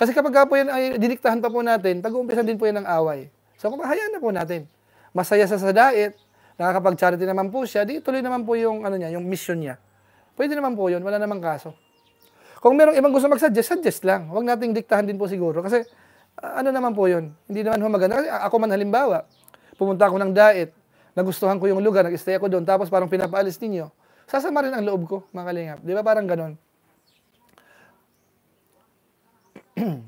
Kasi kapag po yan ay diniktahan pa po natin, pag-uumpisa din po yan ng away. So kung hayaan na po natin. Masaya sa sadait, nakakapag-charity naman po siya, di tuloy naman po yung, ano niya, yung mission niya. Pwede naman po yun, wala namang kaso. Kung merong ibang gusto mag-suggest, suggest lang. Huwag nating diktahan din po siguro. Kasi ano naman po yun, hindi naman ho maganda. Kasi ako man halimbawa, pumunta ako ng diet, nagustuhan ko yung lugar, nag-stay ako doon, tapos parang pinapaalis ninyo. Sasama rin ang loob ko, mga kalingap. Di ba parang ganon?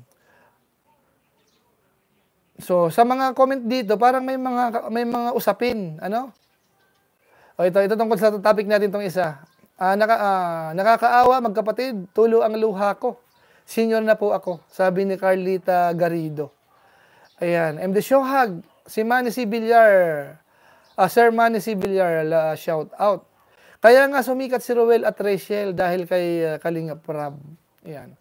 so, sa mga comment dito, parang may mga may mga usapin, ano? O ito, ito tungkol sa topic natin tong isa. Ah, naka, ah, nakakaawa magkapatid, tulo ang luha ko. Senior na po ako, sabi ni Carlita Garido. Ayan, MD Shohag, si Manny C. uh, Sir Manny C. la, uh, shout out. Kaya nga sumikat si Ruel at Rachel dahil kay uh, Kalinga Prab. Ayan.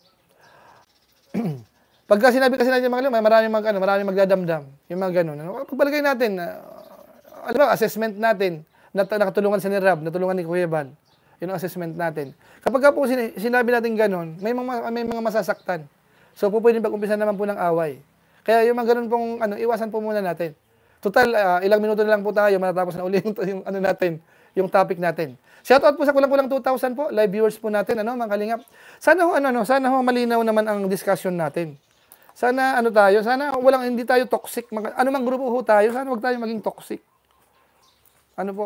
Pagka sinabi kasi natin mga may maraming mag, ano, maraming magdadamdam. Yung mga ganun. Ano? Pagbalagay natin, uh, alam ba, assessment natin, nat nakatulungan si ni Rab, natulungan ni Kuya Bal. Yun ang assessment natin. Kapag ka po sin sinabi natin ganun, may mga, may mga masasaktan. So po pwedeng pag-umpisa naman po ng away. Kaya yung mga ganun pong ano, iwasan po muna natin. Total, uh, ilang minuto na lang po tayo, matatapos na uli yung, yung ano natin, yung topic natin. Shout out po sa kulang-kulang 2,000 po, live viewers po natin, ano, mga kalingap. Sana ho, ano, ano, sana ho malinaw naman ang discussion natin. Sana ano tayo, sana walang hindi tayo toxic. Mga, ano mang grupo ho tayo, sana wag tayo maging toxic. Ano po?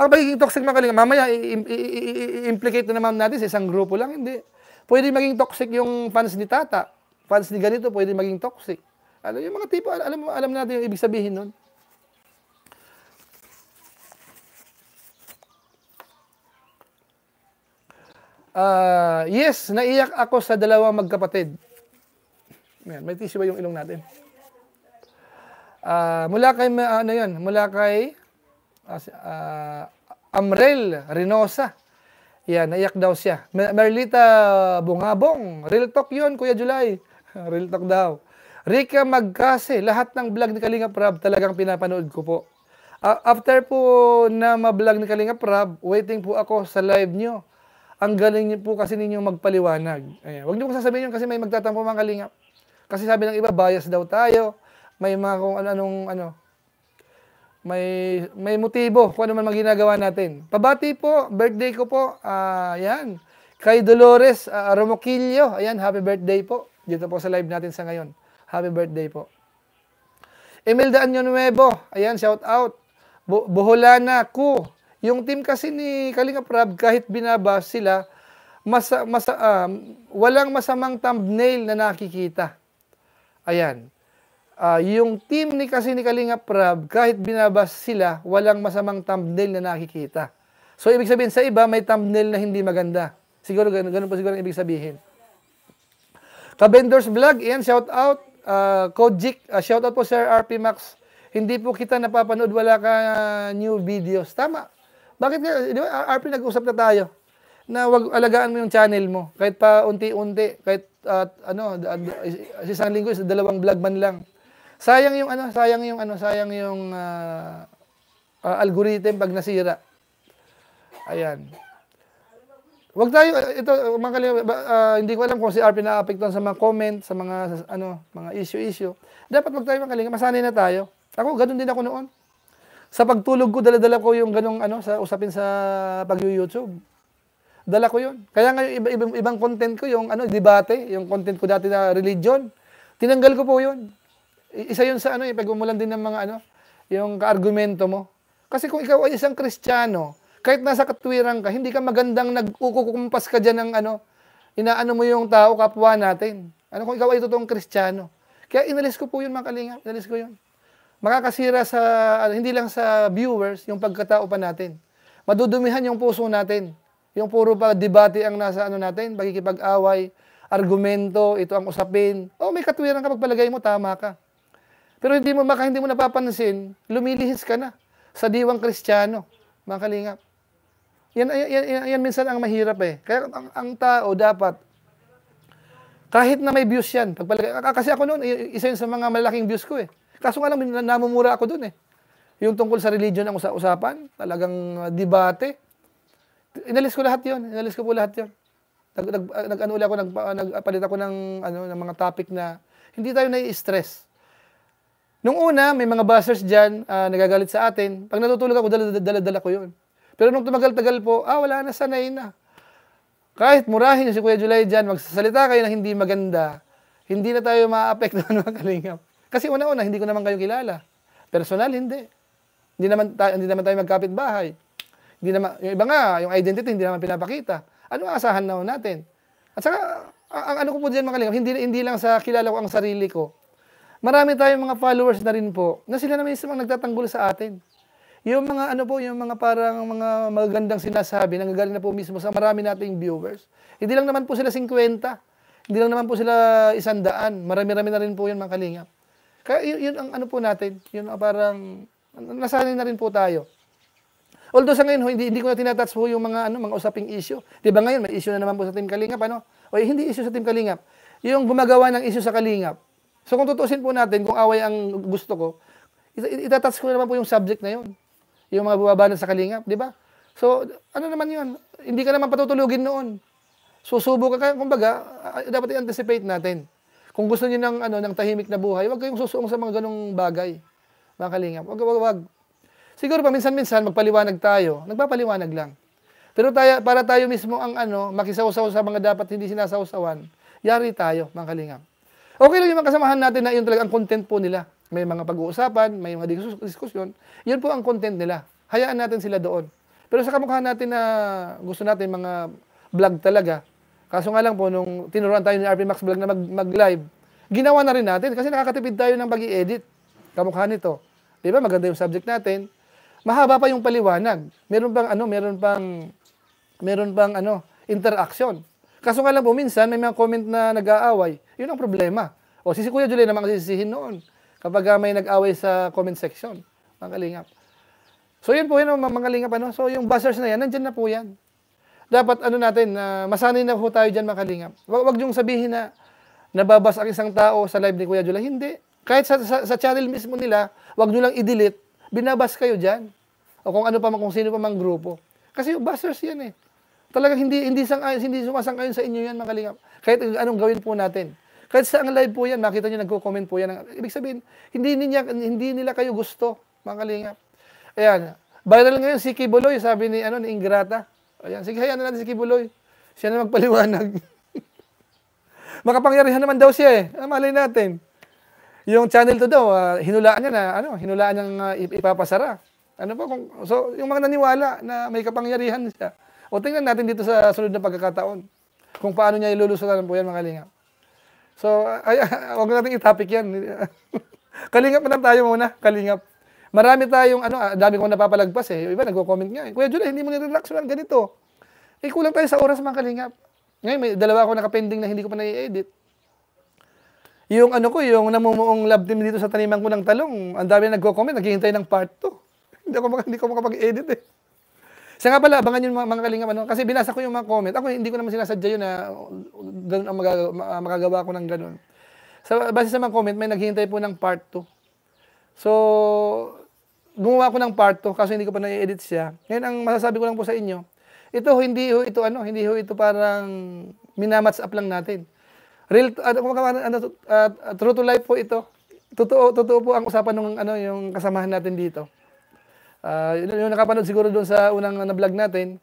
Ang pagiging toxic mga kalingap, mamaya i-implicate na naman natin sa isang grupo lang, hindi. Pwede maging toxic yung fans ni Tata. Fans ni ganito pwede maging toxic. Ano yung mga tipo, alam alam natin yung ibig sabihin nun. Uh, yes, naiyak ako sa dalawang magkapatid. Ayan, may tissue ba yung ilong natin? Uh, mula kay, ah, ano yun, mula kay uh, Amrel Rinosa. Yan, naiyak daw siya. Merlita Bungabong. Real talk yun, Kuya July. Real talk daw. Rika Magkase. Lahat ng vlog ni Kalinga Prab talagang pinapanood ko po. Uh, after po na ma-vlog ni Kalinga Prab, waiting po ako sa live nyo. Ang galing niyo po kasi ninyong magpaliwanag. Ayan. Huwag niyo kong sasabihin yun kasi may magtatampo mga kalinga. Kasi sabi ng iba, bias daw tayo. May mga kung anong, ano, may, may motibo kung ano man ginagawa natin. Pabati po, birthday ko po. Uh, ayan. Kay Dolores uh, ah, Romoquillo. Ayan, happy birthday po. Dito po sa live natin sa ngayon. Happy birthday po. Emilda Anyo Nuevo. Ayan, shout out. Bu Buholana Ku. Yung team kasi ni Kalinga Prab, kahit binaba sila, mas, mas, um, ah, walang masamang thumbnail na nakikita. Ayan. Uh, yung team ni kasi ni Kalinga Prab, kahit binaba sila, walang masamang thumbnail na nakikita. So, ibig sabihin sa iba, may thumbnail na hindi maganda. Siguro, ganun, ganun po siguro ang ibig sabihin. Kabendors Vlog, yan, shout out. Uh, Kojik, uh, shout out po Sir RP Max. Hindi po kita napapanood, wala ka uh, new videos. Tama. Bakit di ba, RP, nag-usap na tayo na wag alagaan mo yung channel mo. Kahit pa unti-unti, kahit uh, ano, isang linggo, isa dalawang vlog man lang. Sayang yung ano, sayang yung ano, sayang yung uh, uh, algorithm pag nasira. Ayan. Wag tayo ito mga kalim, uh, hindi ko alam kung si RP naapektuhan sa mga comment, sa mga sa, ano, mga issue-issue. Dapat wag tayo mga kalinga, masanay na tayo. Ako, ganoon din ako noon. Sa pagtulog ko, dala-dala ko yung ganong ano, sa usapin sa pag-YouTube. Dala ko yun. Kaya nga iba, iba, ibang content ko, yung ano, debate, yung content ko dati na religion, tinanggal ko po yun. Isa yun sa ano, eh, pag umulan din ng mga ano, yung kaargumento mo. Kasi kung ikaw ay isang kristyano, kahit nasa katwiran ka, hindi ka magandang nag-ukukumpas ka dyan ng ano, inaano mo yung tao, kapwa natin. Ano kung ikaw ay totoong kristyano. Kaya inalis ko po yun mga kalinga, inalis ko yun makakasira sa, ano, hindi lang sa viewers, yung pagkatao pa natin. Madudumihan yung puso natin. Yung puro pa debate ang nasa ano natin, pagkikipag-away, argumento, ito ang usapin. Oh, may katwiran kapag palagay mo, tama ka. Pero hindi mo maka, hindi mo napapansin, lumilihis ka na sa diwang kristyano, mga kalingap. Yan, yan, yan, yan minsan ang mahirap eh. Kaya ang, ang tao dapat, kahit na may views yan, pagpalagay, kasi ako noon, isa yun sa mga malaking views ko eh. Kaso nga lang, namumura ako dun eh. Yung tungkol sa religion ang usapan, talagang ah, debate. Inalis ko lahat yon Inalis ko po lahat yon Nag, nag, ah, nag ano ako, nag, ah, nagpalit ako ng, ano, ng mga topic na hindi tayo nai-stress. Nung una, may mga buzzers dyan, uh, nagagalit sa atin. Pag natutulog ako, dala-dala ko yun. Pero nung tumagal-tagal po, ah, wala na, sanay na. Kahit murahin si Kuya July dyan, magsasalita kayo na hindi maganda, hindi na tayo maa maapektuhan ng kalingap. Kasi una-una, hindi ko naman kayo kilala. Personal, hindi. Hindi naman, ta- hindi naman tayo magkapit-bahay. Hindi naman, yung iba nga, yung identity, hindi naman pinapakita. Ano ang asahan na natin? At saka, ang, ang ano ko po diyan mga kalingap, hindi, hindi lang sa kilala ko ang sarili ko. Marami tayong mga followers na rin po, na sila na mismo ang nagtatanggol sa atin. Yung mga ano po, yung mga parang mga magandang sinasabi, nanggagaling na po mismo sa marami nating viewers. Hindi lang naman po sila 50, hindi lang naman po sila isandaan, marami-rami na rin po yun mga kalingap. Kaya yun, yun ang ano po natin, yun ang parang nasanay na rin po tayo. Although sa ngayon, hindi, hindi ko na tinatouch po yung mga, ano, mga usaping issue. Di ba ngayon, may issue na naman po sa Team Kalingap, ano? O eh, hindi issue sa Team Kalingap. Yung gumagawa ng issue sa Kalingap. So kung tutusin po natin, kung away ang gusto ko, it itatouch ko na naman po yung subject na yun. Yung mga bumabanan sa Kalingap, di ba? So, ano naman yun? Hindi ka naman patutulugin noon. Susubo ka. Kaya, kumbaga, dapat i-anticipate natin. Kung gusto niyo ng, ano, ng tahimik na buhay, huwag kayong susuong sa mga ganong bagay. Mga kalingap. Wag, wag, wag. Siguro paminsan-minsan, magpaliwanag tayo. Nagpapaliwanag lang. Pero tayo, para tayo mismo ang ano, makisawsaw sa mga dapat hindi sinasawsawan, yari tayo, mga kalingap. Okay lang yung mga kasamahan natin na yun talaga ang content po nila. May mga pag-uusapan, may mga diskusyon. Yun po ang content nila. Hayaan natin sila doon. Pero sa kamukha natin na gusto natin mga vlog talaga, Kaso nga lang po, nung tinuruan tayo ni RP Max Vlog na mag- mag-live, ginawa na rin natin kasi nakakatipid tayo ng pag edit Kamukha nito. Di ba? Maganda yung subject natin. Mahaba pa yung paliwanag. Meron pang ano, meron pang meron pang ano, interaction. Kaso nga lang po, minsan may mga comment na nag-aaway. Yun ang problema. O si, si Kuya Julian naman sisihin noon kapag may nag aaway sa comment section. Mga kalingap. So yun po, yun ang mga kalingap. Ano? So yung buzzers na yan, nandyan na po yan dapat ano natin, na uh, masanay na po tayo dyan makalingap. Wag, wag yung sabihin na nababas ang isang tao sa live ni Kuya Jula. Hindi. Kahit sa, sa, sa channel mismo nila, wag nyo lang i-delete. Binabas kayo dyan. O kung ano pa kung sino pa mang grupo. Kasi busters yan eh. Talagang hindi hindi sang hindi sumasang-ayon sa inyo yan mga kalingap. Kahit anong gawin po natin. Kahit sa ang live po yan, makita niyo nagko-comment po yan. Ibig sabihin, hindi nila hindi nila kayo gusto, mga kalingap. Ayan. Viral ngayon si Kiboloy, sabi ni ano ni Ingrata. Ayan, sige, hayaan na natin si Kibuloy. Siya na magpaliwanag. Makapangyarihan naman daw siya eh. Ah, malay natin. Yung channel to daw, uh, hinulaan niya na, ano, hinulaan niyang uh, ipapasara. Ano ba kung, so, yung mga naniwala na may kapangyarihan siya. O tingnan natin dito sa sunod na pagkakataon. Kung paano niya ilulusutan po yan, mga kalingap. So, ay, ay, huwag natin itapik yan. kalingap na tayo muna, kalingap. Marami tayong ano, ah, dami kong napapalagpas eh. Yung iba nagko-comment nga eh. Kuya Julay, hindi mo nire-reactionan ganito. Eh kulang tayo sa oras mga kalingap. Ngayon may dalawa ako nakapending na hindi ko pa nai-edit. Yung ano ko, yung namumuong love team dito sa taniman ko ng talong, ang dami nagko-comment, naghihintay ng part 2. hindi ako hindi ko makapag-edit eh. Sa nga pala, abangan yung mga, mga kalingap, ano? kasi binasa ko yung mga comment. Ako, hindi ko naman sinasadya yun na ganun ang magagawa, ah, magagawa ko ng ganun. Sa, base sa mga comment, may naghihintay po ng part 2. So, gumawa ko ng part 2 kasi hindi ko pa na-edit siya. Ngayon, ang masasabi ko lang po sa inyo, ito hindi ho ito ano, hindi ho ito parang minamatch up lang natin. Real ano, ano, uh, true to life po ito. Totoo, totoo po ang usapan ng ano yung kasamahan natin dito. Uh, yun, yung nakapanood siguro doon sa unang na ano, vlog natin.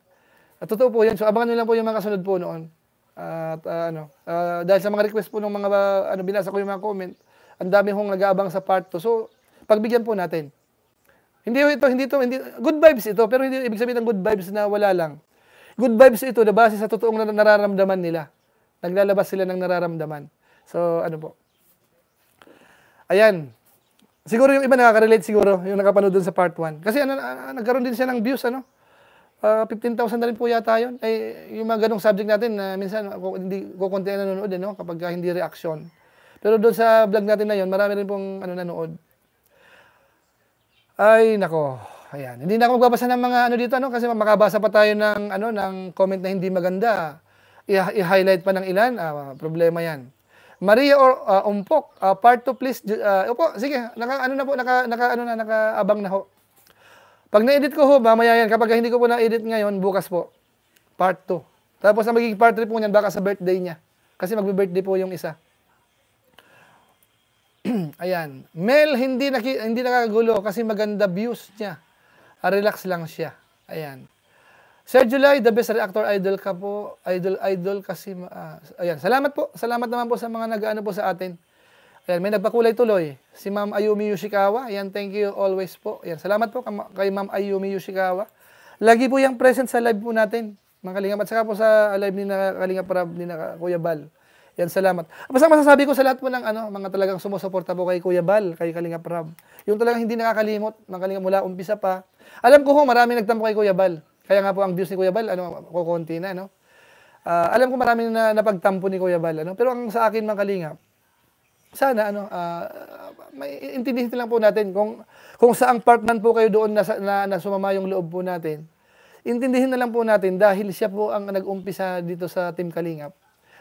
Uh, totoo po 'yan. So abangan niyo lang po yung mga kasunod po noon. Uh, at uh, ano, uh, dahil sa mga request po ng mga ano binasa ko yung mga comment, ang dami hong nag-aabang sa part 2. So pagbigyan po natin. Hindi ito, hindi ito, hindi, good vibes ito, pero hindi ibig sabihin ng good vibes na wala lang. Good vibes ito na base sa totoong nararamdaman nila. Naglalabas sila ng nararamdaman. So, ano po. Ayan. Siguro yung iba nakaka-relate siguro, yung nakapanood dun sa part 1. Kasi ano, ah, ah, nagkaroon din siya ng views, ano? Uh, ah, 15,000 na rin po yata yun. Ay, yung mga ganong subject natin, na uh, minsan ako, hindi ko konti nanonood, ano, kapag uh, hindi reaction. Pero doon sa vlog natin na yun, marami rin pong ano, nanood. Ay, nako. Ayan. Hindi na ako magbabasa ng mga ano dito, ano, kasi makabasa pa tayo ng, ano, ng comment na hindi maganda. I-highlight pa ng ilan. Ah, problema yan. Maria or uh, Umpok, uh, part 2 please. Uh, opo, sige. Naka, ano na po, naka, naka, ano na, nakaabang na ho. Pag na-edit ko ho, mamaya yan. Kapag hindi ko po na-edit ngayon, bukas po. Part 2. Tapos ang magiging part 3 po niyan, baka sa birthday niya. Kasi magbe-birthday po yung isa. Ayan. Mel, hindi, na, hindi nakagulo kasi maganda views niya. Ah, relax lang siya. Ayan. Sir July, the best reactor idol ka po. Idol, idol kasi, uh, ayan. Salamat po. Salamat naman po sa mga nag-ano po sa atin. Ayan, may nagpakulay tuloy. Si Ma'am Ayumi Yoshikawa. Ayan, thank you always po. Ayan, salamat po kay Ma'am Ayumi Yoshikawa. Lagi po yung present sa live po natin. Mga kalingap. At saka po sa live ni na, kalingap para ni na, Kuya Bal. Yan, salamat. Basta masasabi ko sa lahat po ng ano, mga talagang sumusuporta po kay Kuya Bal, kay Kalinga Prab. Yung talagang hindi nakakalimot, mga Kalinga mula umpisa pa. Alam ko ho, marami nagtampo kay Kuya Bal. Kaya nga po ang views ni Kuya Bal, ano, kukunti na, no? Uh, alam ko marami na napagtampo ni Kuya Bal, ano? Pero ang sa akin, mga Kalinga, sana, ano, uh, may intindihin lang po natin kung, kung saang part man po kayo doon na, na, na sumama yung loob po natin. Intindihin na lang po natin dahil siya po ang nag-umpisa dito sa Team Kalingap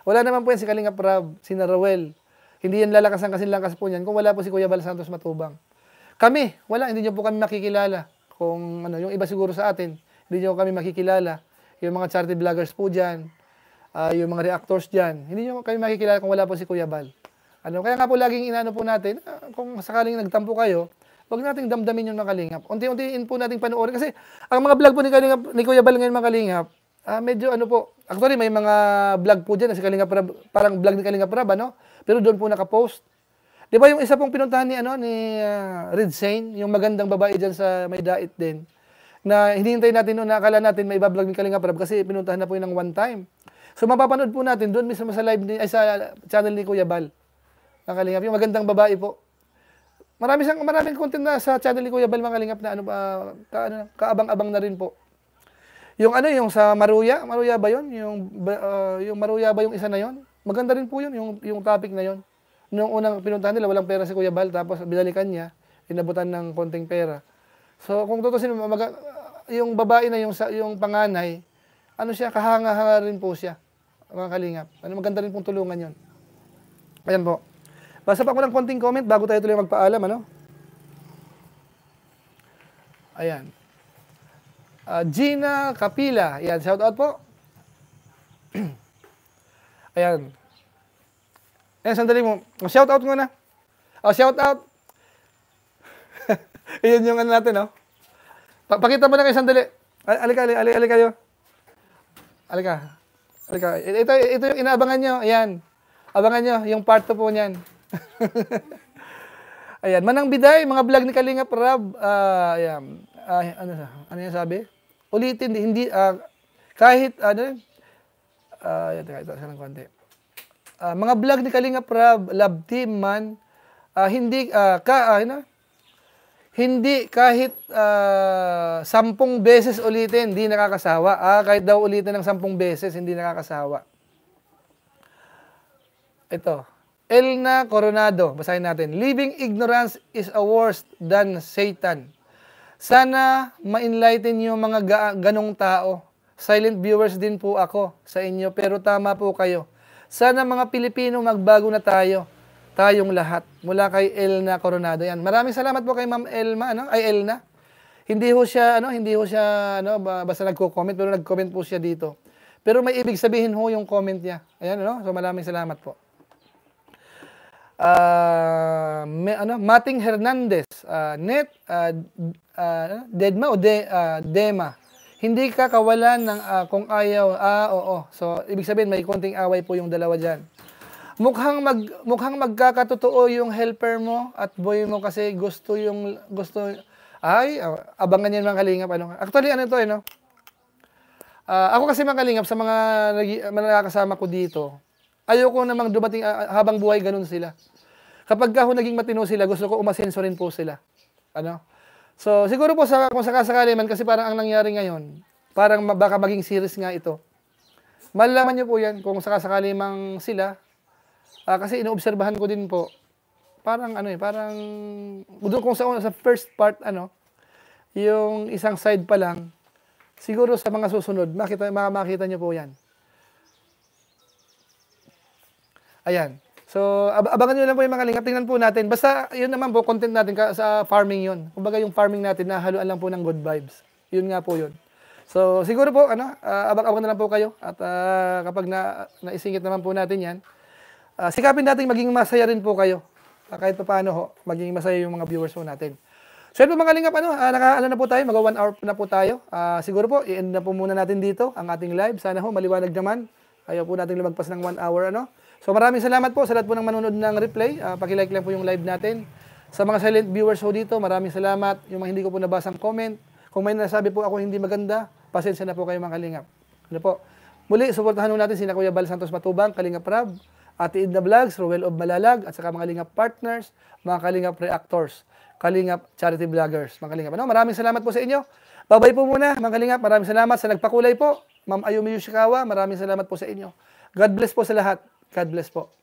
wala naman po yan si Kalingap Rab, si Narawel. Hindi yan lalakasan kasi langkas po niyan kung wala po si Kuya Bal Santos Matubang. Kami, wala, hindi nyo po kami makikilala. Kung ano, yung iba siguro sa atin, hindi nyo kami makikilala. Yung mga charity vloggers po dyan, uh, yung mga reactors dyan, hindi nyo kami makikilala kung wala po si Kuya Bal. Ano, kaya nga po laging inaano po natin, uh, kung sakaling nagtampo kayo, wag nating damdamin yung mga kalingap. Unti-untiin po nating panoorin kasi ang mga vlog po ni, kalingap, ni Kuya Bal ngayon mga kalingap, Ah, medyo ano po, actually may mga vlog po dyan, si Kalinga Prab, parang vlog ni Kalinga Prab, ano? Pero doon po nakapost. Di ba yung isa pong pinuntahan ni, ano, ni uh, Red Sane, yung magandang babae dyan sa may dait din, na hinihintay natin noon, naakala natin may iba-vlog ni Kalinga Prab kasi pinuntahan na po yun ng one time. So mapapanood po natin doon mismo sa live ni, ay, sa channel ni Kuya Bal. Ang Kalingap, yung magandang babae po. Marami siyang maraming content na sa channel ni Kuya Bal mga Kalingap na ano pa uh, ka, ano, kaabang-abang na rin po. Yung ano, yung sa Maruya, Maruya ba 'yon? Yung, uh, yung Maruya ba yung isa na 'yon? Maganda rin po 'yon yung, yung topic na 'yon. Noong unang pinuntahan nila, walang pera si Kuya Bal, tapos binalikan niya, inabutan ng konting pera. So, kung tutusin, mag, yung babae na yung, yung panganay, ano siya, kahanga-hanga rin po siya, mga kalingap. Ano, maganda rin pong tulungan 'yon. Ayan po. Basta pa ko ng konting comment bago tayo tuloy magpaalam, ano? Ayan. Uh, Gina Kapila. Ayan, shout out po. Ayan. Eh, sandali mo. Shout out muna. Oh, shout out. Ayan yung ano natin, oh. Pa pakita mo na kayo sandali. Alika, alika, alika, alika kayo. Alika. Alika. Ito, ito yung inaabangan nyo. Ayan. Abangan nyo yung part 2 po niyan. ayan. Manang biday, mga vlog ni Kalinga Prab. Uh, ah, ayan. Uh, ano, ano yung sabi? ulitin, hindi, uh, kahit, ano, uh, yun, Uh, mga vlog ni Kalinga Prab, Love Team man, uh, hindi, uh, ka, uh, ano, hindi kahit uh, sampung beses ulitin, hindi nakakasawa. Ah, kahit daw ulitin ng sampung beses, hindi nakakasawa. Ito. Elna Coronado, basahin natin. Living ignorance is a worse than Satan. Sana ma-enlighten niyo mga ga- ganong tao. Silent viewers din po ako sa inyo, pero tama po kayo. Sana mga Pilipino magbago na tayo. Tayong lahat. Mula kay Elna Coronado. Yan. Maraming salamat po kay Ma'am Elma, ano? Ay Elna. Hindi ho siya ano, hindi ho siya ano, basta nagko-comment pero nag-comment po siya dito. Pero may ibig sabihin ho yung comment niya. Ayan, ano? So maraming salamat po uh, me, ano, Mating Hernandez, uh, Net, uh, uh, Dedma o De, uh, Dema. Hindi ka kawalan ng uh, kung ayaw. Ah, oo. So, ibig sabihin, may konting away po yung dalawa dyan. Mukhang, mag, mukhang magkakatotoo yung helper mo at boy mo kasi gusto yung, gusto, ay, oh, abangan yan mga kalingap. Ano. Actually, ano to, ano? Eh, uh, ako kasi mga kalingap sa mga nag, manakasama ko dito, Ayoko namang dumating uh, habang buhay ganun sila. Kapag ako naging matino sila, gusto ko umasenso rin po sila. Ano? So, siguro po sa, kung sakasakali man, kasi parang ang nangyari ngayon, parang baka maging series nga ito. Malalaman niyo po yan kung sakasakali mang sila. Uh, kasi inoobserbahan ko din po, parang ano eh, parang, doon kung sa, sa first part, ano, yung isang side pa lang, siguro sa mga susunod, makita, makita niyo po yan. Ayan. So, ab- abangan nyo lang po yung mga lingap. Tingnan po natin. Basta, yun naman po, content natin sa farming yun. Kumbaga yung farming natin, na haluan lang po ng good vibes. Yun nga po yun. So, siguro po, ano, uh, abang-abang na lang po kayo. At uh, kapag na, naisingit naman po natin yan, uh, sikapin natin maging masaya rin po kayo. Uh, kahit pa paano ho, maging masaya yung mga viewers po natin. So yun po mga lingap, ano, uh, naka, ano na po tayo, mag one hour na po tayo. Uh, siguro po, i-end na po muna natin dito ang ating live. Sana ho, maliwanag naman. Ayaw po natin lumagpas ng one hour, ano. So maraming salamat po sa lahat po ng manunod ng replay. Uh, pakilike lang po yung live natin. Sa mga silent viewers po dito, maraming salamat. Yung mga hindi ko po nabasang comment. Kung may nasabi po ako hindi maganda, pasensya na po kayo mga kalingap. Ano po? Muli, suportahan natin si Kuya Bal Santos Matubang, Kalingap Rab, Ate Edna Vlogs, Ruel of Malalag, at saka mga Kalingap Partners, mga Kalingap Reactors, Kalingap Charity Vloggers, mga Kalingap. Ano? Maraming salamat po sa inyo. Babay po muna, mga Kalingap. Maraming salamat sa nagpakulay po. Ma'am Ayumi Yoshikawa, maraming salamat po sa inyo. God bless po sa lahat. God bless po.